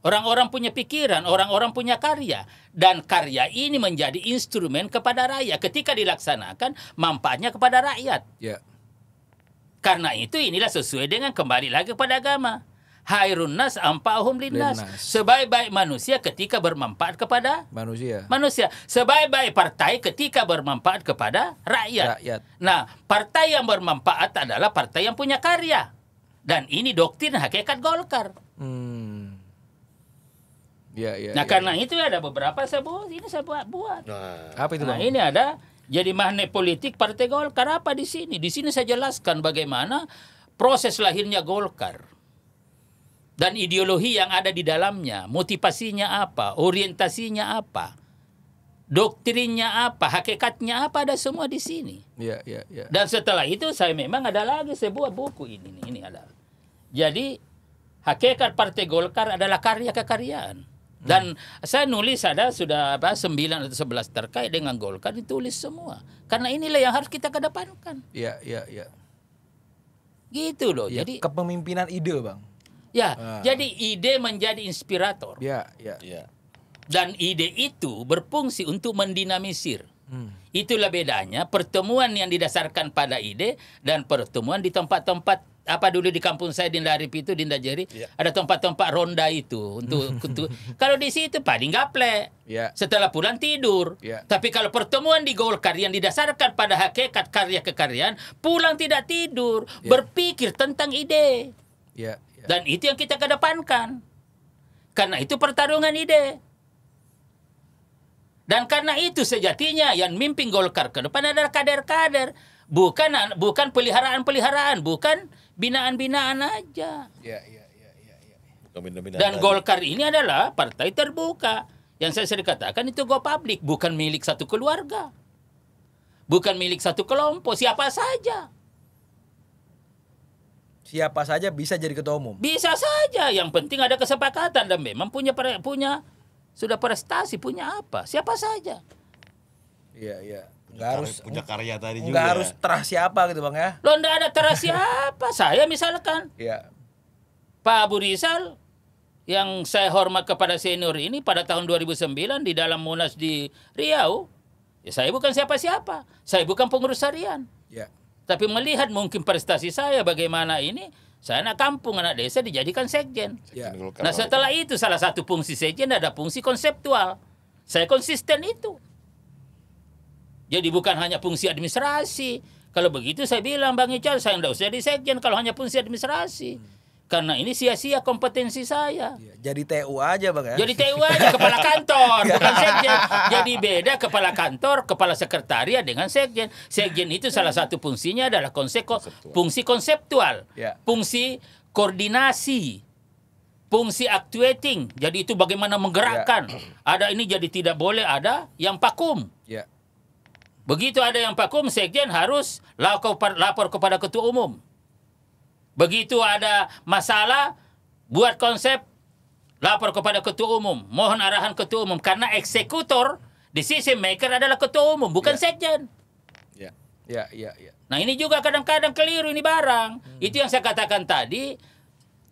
Orang-orang punya pikiran, orang-orang punya karya. Dan karya ini menjadi instrumen kepada rakyat. Ketika dilaksanakan, manfaatnya kepada rakyat. Iya. Karena itu inilah sesuai dengan kembali lagi kepada agama Hairun nas ampahum linnas. Sebaik-baik manusia ketika bermanfaat kepada manusia. Manusia. Sebaik-baik partai ketika bermanfaat kepada rakyat. rakyat. Nah, partai yang bermanfaat adalah partai yang punya karya. Dan ini doktrin hakikat Golkar. Hmm. Ya, ya, nah, ya, karena ya. itu ada beberapa saya buat, ini saya buat buat. Nah, apa itu? Nah, ini ada jadi magnet politik Partai Golkar apa di sini? Di sini saya jelaskan bagaimana proses lahirnya Golkar dan ideologi yang ada di dalamnya, motivasinya apa, orientasinya apa, doktrinnya apa, hakikatnya apa ada semua di sini. Ya, ya, ya. Dan setelah itu saya memang ada lagi sebuah buku ini nih, ini ada. Jadi hakikat Partai Golkar adalah karya kekaryaan. Hmm. Dan hmm. saya nulis ada sudah apa 9 atau sebelas terkait dengan Golkar ditulis semua. Karena inilah yang harus kita kedepankan. Iya, iya, iya. Gitu loh. Ya, jadi kepemimpinan ide, Bang. Ya, uh. jadi ide menjadi inspirator. Ya, ya. ya. Dan ide itu berfungsi untuk mendinamisir. Hmm. Itulah bedanya pertemuan yang didasarkan pada ide dan pertemuan di tempat-tempat apa dulu di kampung saya di Larip itu di Ndajeri yeah. ada tempat-tempat ronda itu untuk [laughs] untuk kalau di situ paling gaple yeah. setelah pulang tidur yeah. tapi kalau pertemuan di Golkar yang didasarkan pada hakikat karya kekaryaan pulang tidak tidur yeah. berpikir tentang ide yeah. Dan itu yang kita kedepankan. Karena itu pertarungan ide. Dan karena itu sejatinya yang mimpin Golkar ke depan adalah kader-kader, bukan bukan peliharaan-peliharaan, bukan binaan-binaan aja. Ya, ya, ya, ya, ya. Dan Golkar ini adalah partai terbuka. Yang saya sering katakan itu go public, bukan milik satu keluarga. Bukan milik satu kelompok, siapa saja siapa saja bisa jadi ketua umum. Bisa saja, yang penting ada kesepakatan dan memang punya punya sudah prestasi, punya apa? Siapa saja. Iya, iya. Enggak harus punya karya tadi juga. Enggak harus terah siapa gitu, Bang ya. Lo enggak ada terah siapa? saya misalkan. Iya. Pak Abu Rizal yang saya hormat kepada senior ini pada tahun 2009 di dalam Munas di Riau, ya saya bukan siapa-siapa. Saya bukan pengurus harian. Ya. Tapi melihat mungkin prestasi saya bagaimana ini, saya anak kampung, anak desa dijadikan sekjen. Ya. Nah setelah itu salah satu fungsi sekjen ada fungsi konseptual. Saya konsisten itu. Jadi bukan hanya fungsi administrasi. Kalau begitu saya bilang Bang Ical saya tidak usah di sekjen kalau hanya fungsi administrasi. Hmm karena ini sia-sia kompetensi saya. Iya, jadi TU aja bang ya? Jadi TU aja kepala kantor iya. bukan sekjen. Jadi beda kepala kantor, kepala sekretariat dengan sekjen. Sekjen itu salah satu fungsinya adalah konseptual. fungsi konseptual, ya. fungsi koordinasi, fungsi actuating. Jadi itu bagaimana menggerakkan. Ya. Ada ini jadi tidak boleh ada yang pakum. Ya. Begitu ada yang pakum, sekjen harus lapor kepada ketua umum Begitu ada masalah, buat konsep, lapor kepada ketua umum, mohon arahan ketua umum. Karena eksekutor, di sisi maker adalah ketua umum, bukan yeah. sekjen. Ya. ya, ya, ya, Nah ini juga kadang-kadang keliru ini barang. Hmm. Itu yang saya katakan tadi,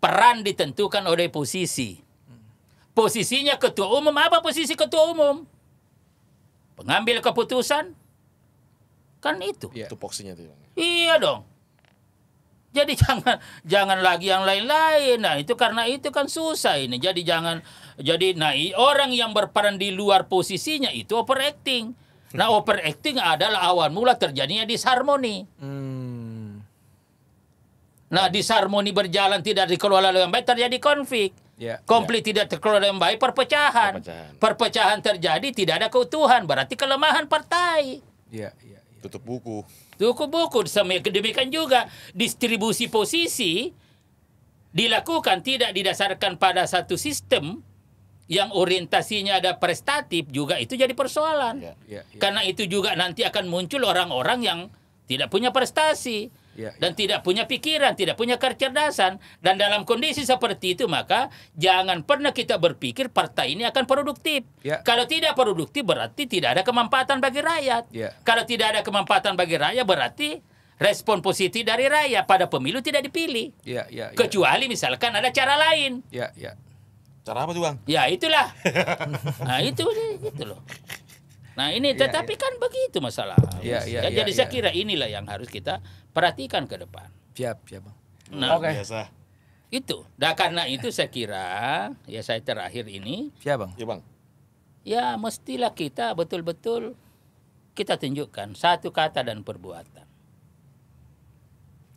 peran ditentukan oleh posisi. Posisinya ketua umum, apa posisi ketua umum? Pengambil keputusan, kan itu. Yeah. itu. Iya dong. Jadi [laughs] jangan jangan lagi yang lain-lain. Nah, itu karena itu kan susah ini. Jadi jangan jadi nah orang yang berperan di luar posisinya itu overacting. Nah, [laughs] overacting adalah awal mula terjadinya disharmoni. Hmm. Nah, disharmoni berjalan tidak dikelola dengan baik terjadi konflik. Yeah, ya. Komplit yeah. tidak terkelola dengan baik perpecahan. perpecahan. Perpecahan terjadi tidak ada keutuhan berarti kelemahan partai. Yeah, yeah, yeah. Tutup buku. Buku-buku sama demikian juga distribusi posisi dilakukan tidak didasarkan pada satu sistem yang orientasinya ada prestatif juga itu jadi persoalan. Ya, ya, ya. Karena itu juga nanti akan muncul orang-orang yang tidak punya prestasi ya, dan ya. tidak punya pikiran, tidak punya kecerdasan. Dan dalam kondisi seperti itu maka jangan pernah kita berpikir partai ini akan produktif. Ya. Kalau tidak produktif berarti tidak ada kemampatan bagi rakyat. Ya. Kalau tidak ada kemampatan bagi rakyat berarti respon positif dari rakyat pada pemilu tidak dipilih. Ya, ya, ya. Kecuali misalkan ada cara lain. Ya, ya. Cara apa tuh bang? Ya itulah. [laughs] nah itu, itu loh. Nah ini ya, tetapi ya. kan begitu masalah. Iya, iya, ya, ya, ya, jadi ya, saya iya. kira inilah yang harus kita perhatikan ke depan. Siap, siap. Nah, Oke. Biasa. Itu. Nah karena itu saya kira ya saya terakhir ini. Siap bang. Ya bang. Ya mestilah kita betul-betul kita tunjukkan satu kata dan perbuatan.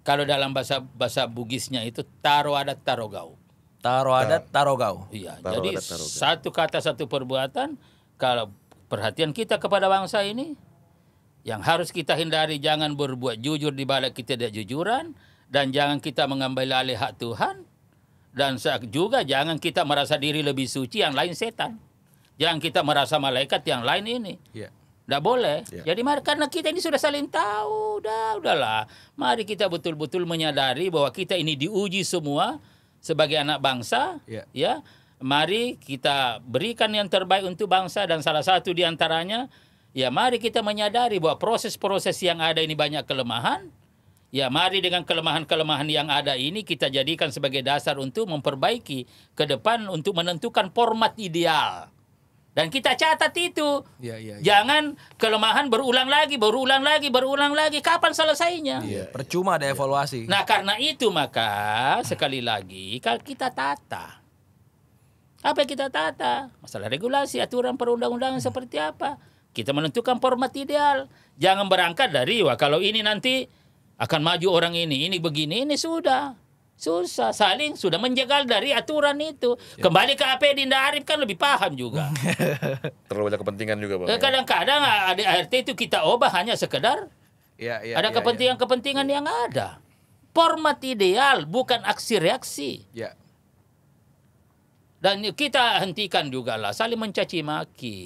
Kalau dalam bahasa bahasa Bugisnya itu taro adat taro gau. Taro adat taro gau. Iya. jadi adat, taro gau. satu kata satu perbuatan kalau perhatian kita kepada bangsa ini yang harus kita hindari jangan berbuat jujur di balik kita tidak jujuran dan jangan kita mengambil alih hak Tuhan dan juga jangan kita merasa diri lebih suci yang lain setan jangan kita merasa malaikat yang lain ini yeah. Tidak boleh. Ya. Jadi mari karena kita ini sudah saling tahu, dah udahlah. Mari kita betul-betul menyadari bahwa kita ini diuji semua sebagai anak bangsa, ya. ya Mari kita berikan yang terbaik untuk bangsa dan salah satu di antaranya ya mari kita menyadari bahwa proses-proses yang ada ini banyak kelemahan. Ya mari dengan kelemahan-kelemahan yang ada ini kita jadikan sebagai dasar untuk memperbaiki ke depan untuk menentukan format ideal. Dan kita catat itu. Ya, ya, ya. Jangan kelemahan berulang lagi, berulang lagi, berulang lagi. Kapan selesainya? Iya, ya, iya. percuma ada evaluasi. Nah karena itu maka sekali lagi kita tata apa yang kita tata? Masalah regulasi, aturan perundang-undangan hmm. seperti apa? Kita menentukan format ideal. Jangan berangkat dari wah kalau ini nanti akan maju orang ini, ini begini, ini sudah susah saling sudah menjegal dari aturan itu ya. kembali ke AP Dinda Arif kan lebih paham juga [laughs] terlalu banyak kepentingan juga bang eh, kadang-kadang ya. ada ART itu kita obah hanya sekedar ya, ya, ada ya, ya. kepentingan-kepentingan ya, ya. yang ada format ideal bukan aksi reaksi ya. Dan kita hentikan juga lah saling mencaci maki.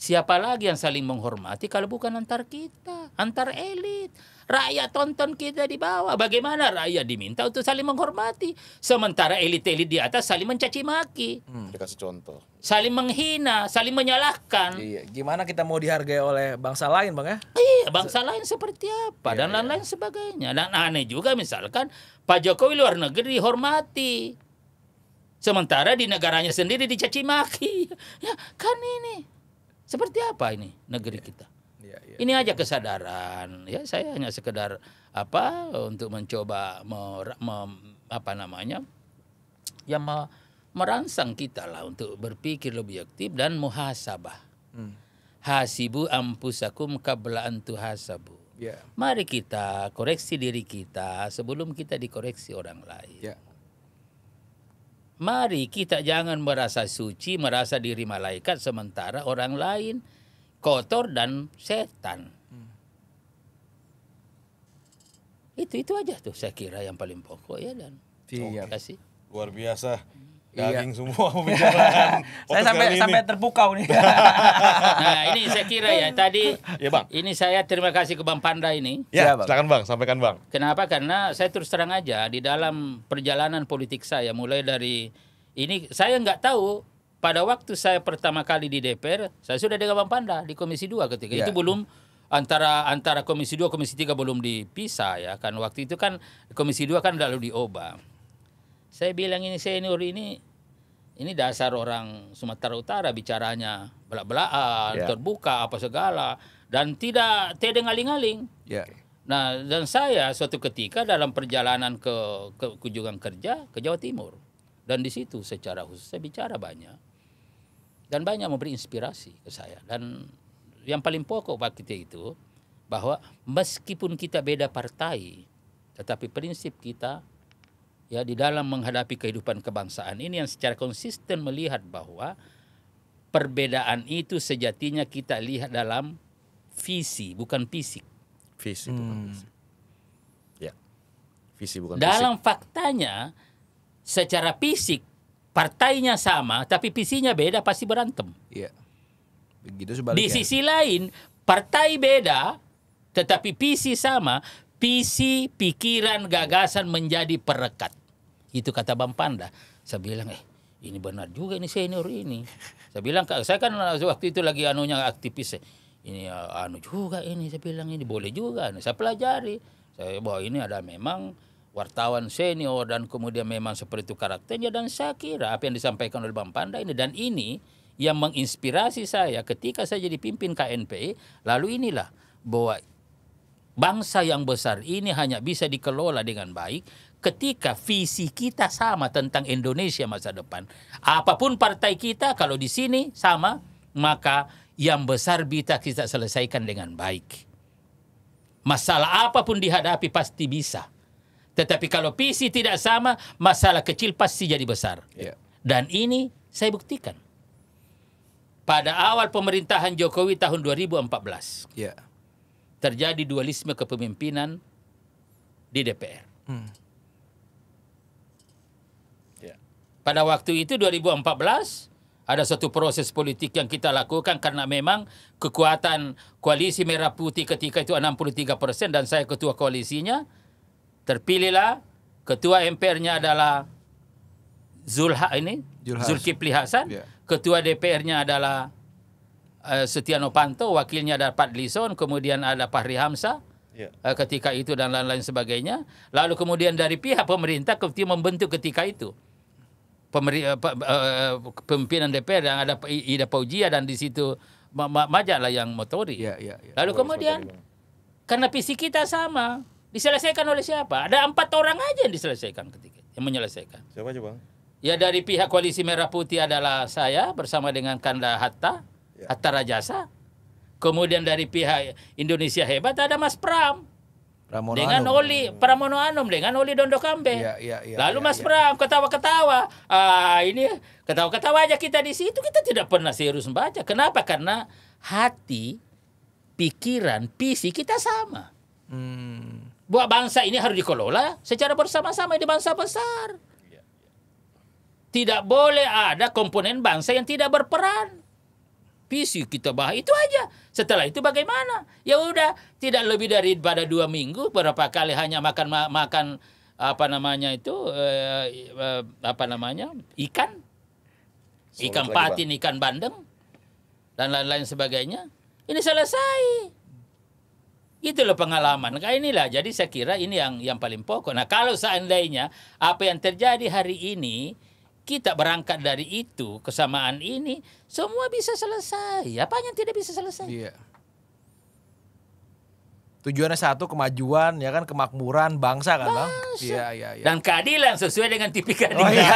Siapa lagi yang saling menghormati kalau bukan antar kita, antar elit. Rakyat tonton kita di bawah. Bagaimana rakyat diminta untuk saling menghormati? Sementara elit-elit di atas saling mencaci maki. Hmm. Kasih contoh. Saling menghina, saling menyalahkan. Iya. Gimana kita mau dihargai oleh bangsa lain bang ya? Iya, bangsa Se lain seperti apa iya, dan iya. lain-lain iya. sebagainya. Dan aneh juga misalkan Pak Jokowi luar negeri dihormati Sementara di negaranya sendiri dicaci maki. [laughs] Ya, kan ini. Seperti apa ini negeri ya. kita? Ya, ya, ini ya. aja kesadaran. Ya, saya hanya sekedar apa untuk mencoba mer- mem- apa namanya? Ya me, merangsang kita lah untuk berpikir lebih aktif dan muhasabah. Hmm. Hasibu ampusakum kabla antuhasabu. Yeah. Mari kita koreksi diri kita sebelum kita dikoreksi orang lain. Yeah. Mari kita jangan merasa suci, merasa diri malaikat sementara orang lain kotor dan setan. Itu itu aja tuh saya kira yang paling pokok ya dan terima kasih. Luar biasa. Iya. daging iya. semua pembicaraan. [laughs] saya sampai ini. sampai terpukau nih. [laughs] nah, ini saya kira ya [laughs] tadi ya, Bang. Ini saya terima kasih ke Bang Panda ini. Ya, ya Bang. silakan Bang, sampaikan Bang. Kenapa? Karena saya terus terang aja di dalam perjalanan politik saya mulai dari ini saya nggak tahu pada waktu saya pertama kali di DPR, saya sudah dengan Bang Panda di Komisi 2 ketika ya. itu belum antara antara komisi 2 komisi 3 belum dipisah ya kan waktu itu kan komisi 2 kan lalu diubah saya bilang ini senior ini ini dasar orang Sumatera Utara bicaranya belak-belakan, yeah. terbuka apa segala dan tidak tidak ngaling-ngaling. Yeah. Nah, dan saya suatu ketika dalam perjalanan ke, ke kunjungan kerja ke Jawa Timur dan di situ secara khusus saya bicara banyak dan banyak memberi inspirasi ke saya dan yang paling pokok waktu itu bahwa meskipun kita beda partai tetapi prinsip kita ya di dalam menghadapi kehidupan kebangsaan ini yang secara konsisten melihat bahwa perbedaan itu sejatinya kita lihat dalam visi bukan fisik. Visi hmm. bukan fisik. Ya. Visi bukan dalam fisik. faktanya secara fisik partainya sama tapi visinya beda pasti berantem. Iya. Begitu sebaliknya. Di sisi lain partai beda tetapi visi sama, visi, pikiran, gagasan menjadi perekat. Itu kata Bang Panda. Saya bilang, eh ini benar juga ini senior ini. Saya bilang, saya kan waktu itu lagi anunya aktivis. Ini eh, anu juga ini, saya bilang ini boleh juga. Anu. Saya pelajari. Saya bahwa ini ada memang wartawan senior dan kemudian memang seperti itu karakternya dan saya kira apa yang disampaikan oleh Bang Panda ini dan ini yang menginspirasi saya ketika saya jadi pimpin KNP lalu inilah bahwa bangsa yang besar ini hanya bisa dikelola dengan baik ketika visi kita sama tentang Indonesia masa depan, apapun partai kita kalau di sini sama, maka yang besar bisa kita selesaikan dengan baik. Masalah apapun dihadapi pasti bisa. Tetapi kalau visi tidak sama, masalah kecil pasti jadi besar. Yeah. Dan ini saya buktikan. Pada awal pemerintahan Jokowi tahun 2014, yeah. terjadi dualisme kepemimpinan di DPR. Hmm Pada waktu itu 2014 ada satu proses politik yang kita lakukan karena memang kekuatan koalisi Merah Putih ketika itu 63 persen dan saya ketua koalisinya. Terpilihlah ketua MPR-nya adalah Zulha ini Julhas. Zulkifli Hasan. Yeah. Ketua DPR-nya adalah uh, Setia Novanto, wakilnya ada Pak Lison, kemudian ada Fahri Hamsa yeah. uh, ya. eh, ketika itu dan lain-lain sebagainya. Lalu kemudian dari pihak pemerintah kemudian membentuk ketika itu. Eh, eh, eh, pemimpinan DPR yang ada Ida Paujia dan di situ majalah yang motori. Ya, ya, ya. Lalu kemudian karena visi kita sama, diselesaikan oleh siapa? Ada empat orang aja yang diselesaikan ketika yang menyelesaikan. Siapa aja bang? Ya dari pihak koalisi Merah Putih adalah saya bersama dengan Kanda Hatta, ya. Hatta Rajasa. Kemudian dari pihak Indonesia Hebat ada Mas Pram. Pramono dengan Anum. Oli Pramono Anum dengan Oli Dondo Kambe. Ya, ya, ya, Lalu ya, Mas ya. Pram ketawa-ketawa. Ah ini ketawa-ketawa aja kita di situ kita tidak pernah serius membaca. Kenapa? Karena hati, pikiran, visi kita sama. Hmm. Buat bangsa ini harus dikelola secara bersama-sama di bangsa besar. Iya, iya. Tidak boleh ada komponen bangsa yang tidak berperan visi kita bahas itu aja. Setelah itu bagaimana? Ya udah, tidak lebih dari pada dua minggu berapa kali hanya makan makan apa namanya itu eh, eh, apa namanya ikan ikan Soalnya patin bang. ikan bandeng dan lain-lain sebagainya ini selesai itu loh pengalaman kayak inilah jadi saya kira ini yang yang paling pokok nah kalau seandainya apa yang terjadi hari ini kita berangkat dari itu kesamaan ini semua bisa selesai. Apa yang tidak bisa selesai? Iya. Tujuannya satu kemajuan ya kan kemakmuran bangsa kan bang? Iya iya iya. Dan keadilan sesuai dengan tipikal oh, iya.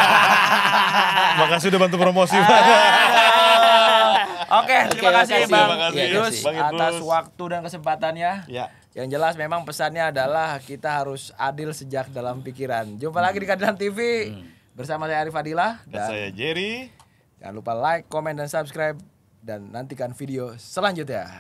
Makasih [laughs] udah bantu promosi. Ah. Oke, terima kasih Bang Idrus iya, atas waktu dan kesempatannya. Ya. Yang jelas memang pesannya adalah kita harus adil sejak dalam pikiran. Jumpa hmm. lagi di KADILAN TV. Hmm. Bersama saya Arif Adilah dan, dan saya Jerry. Jangan lupa like, komen, dan subscribe. Dan nantikan video selanjutnya.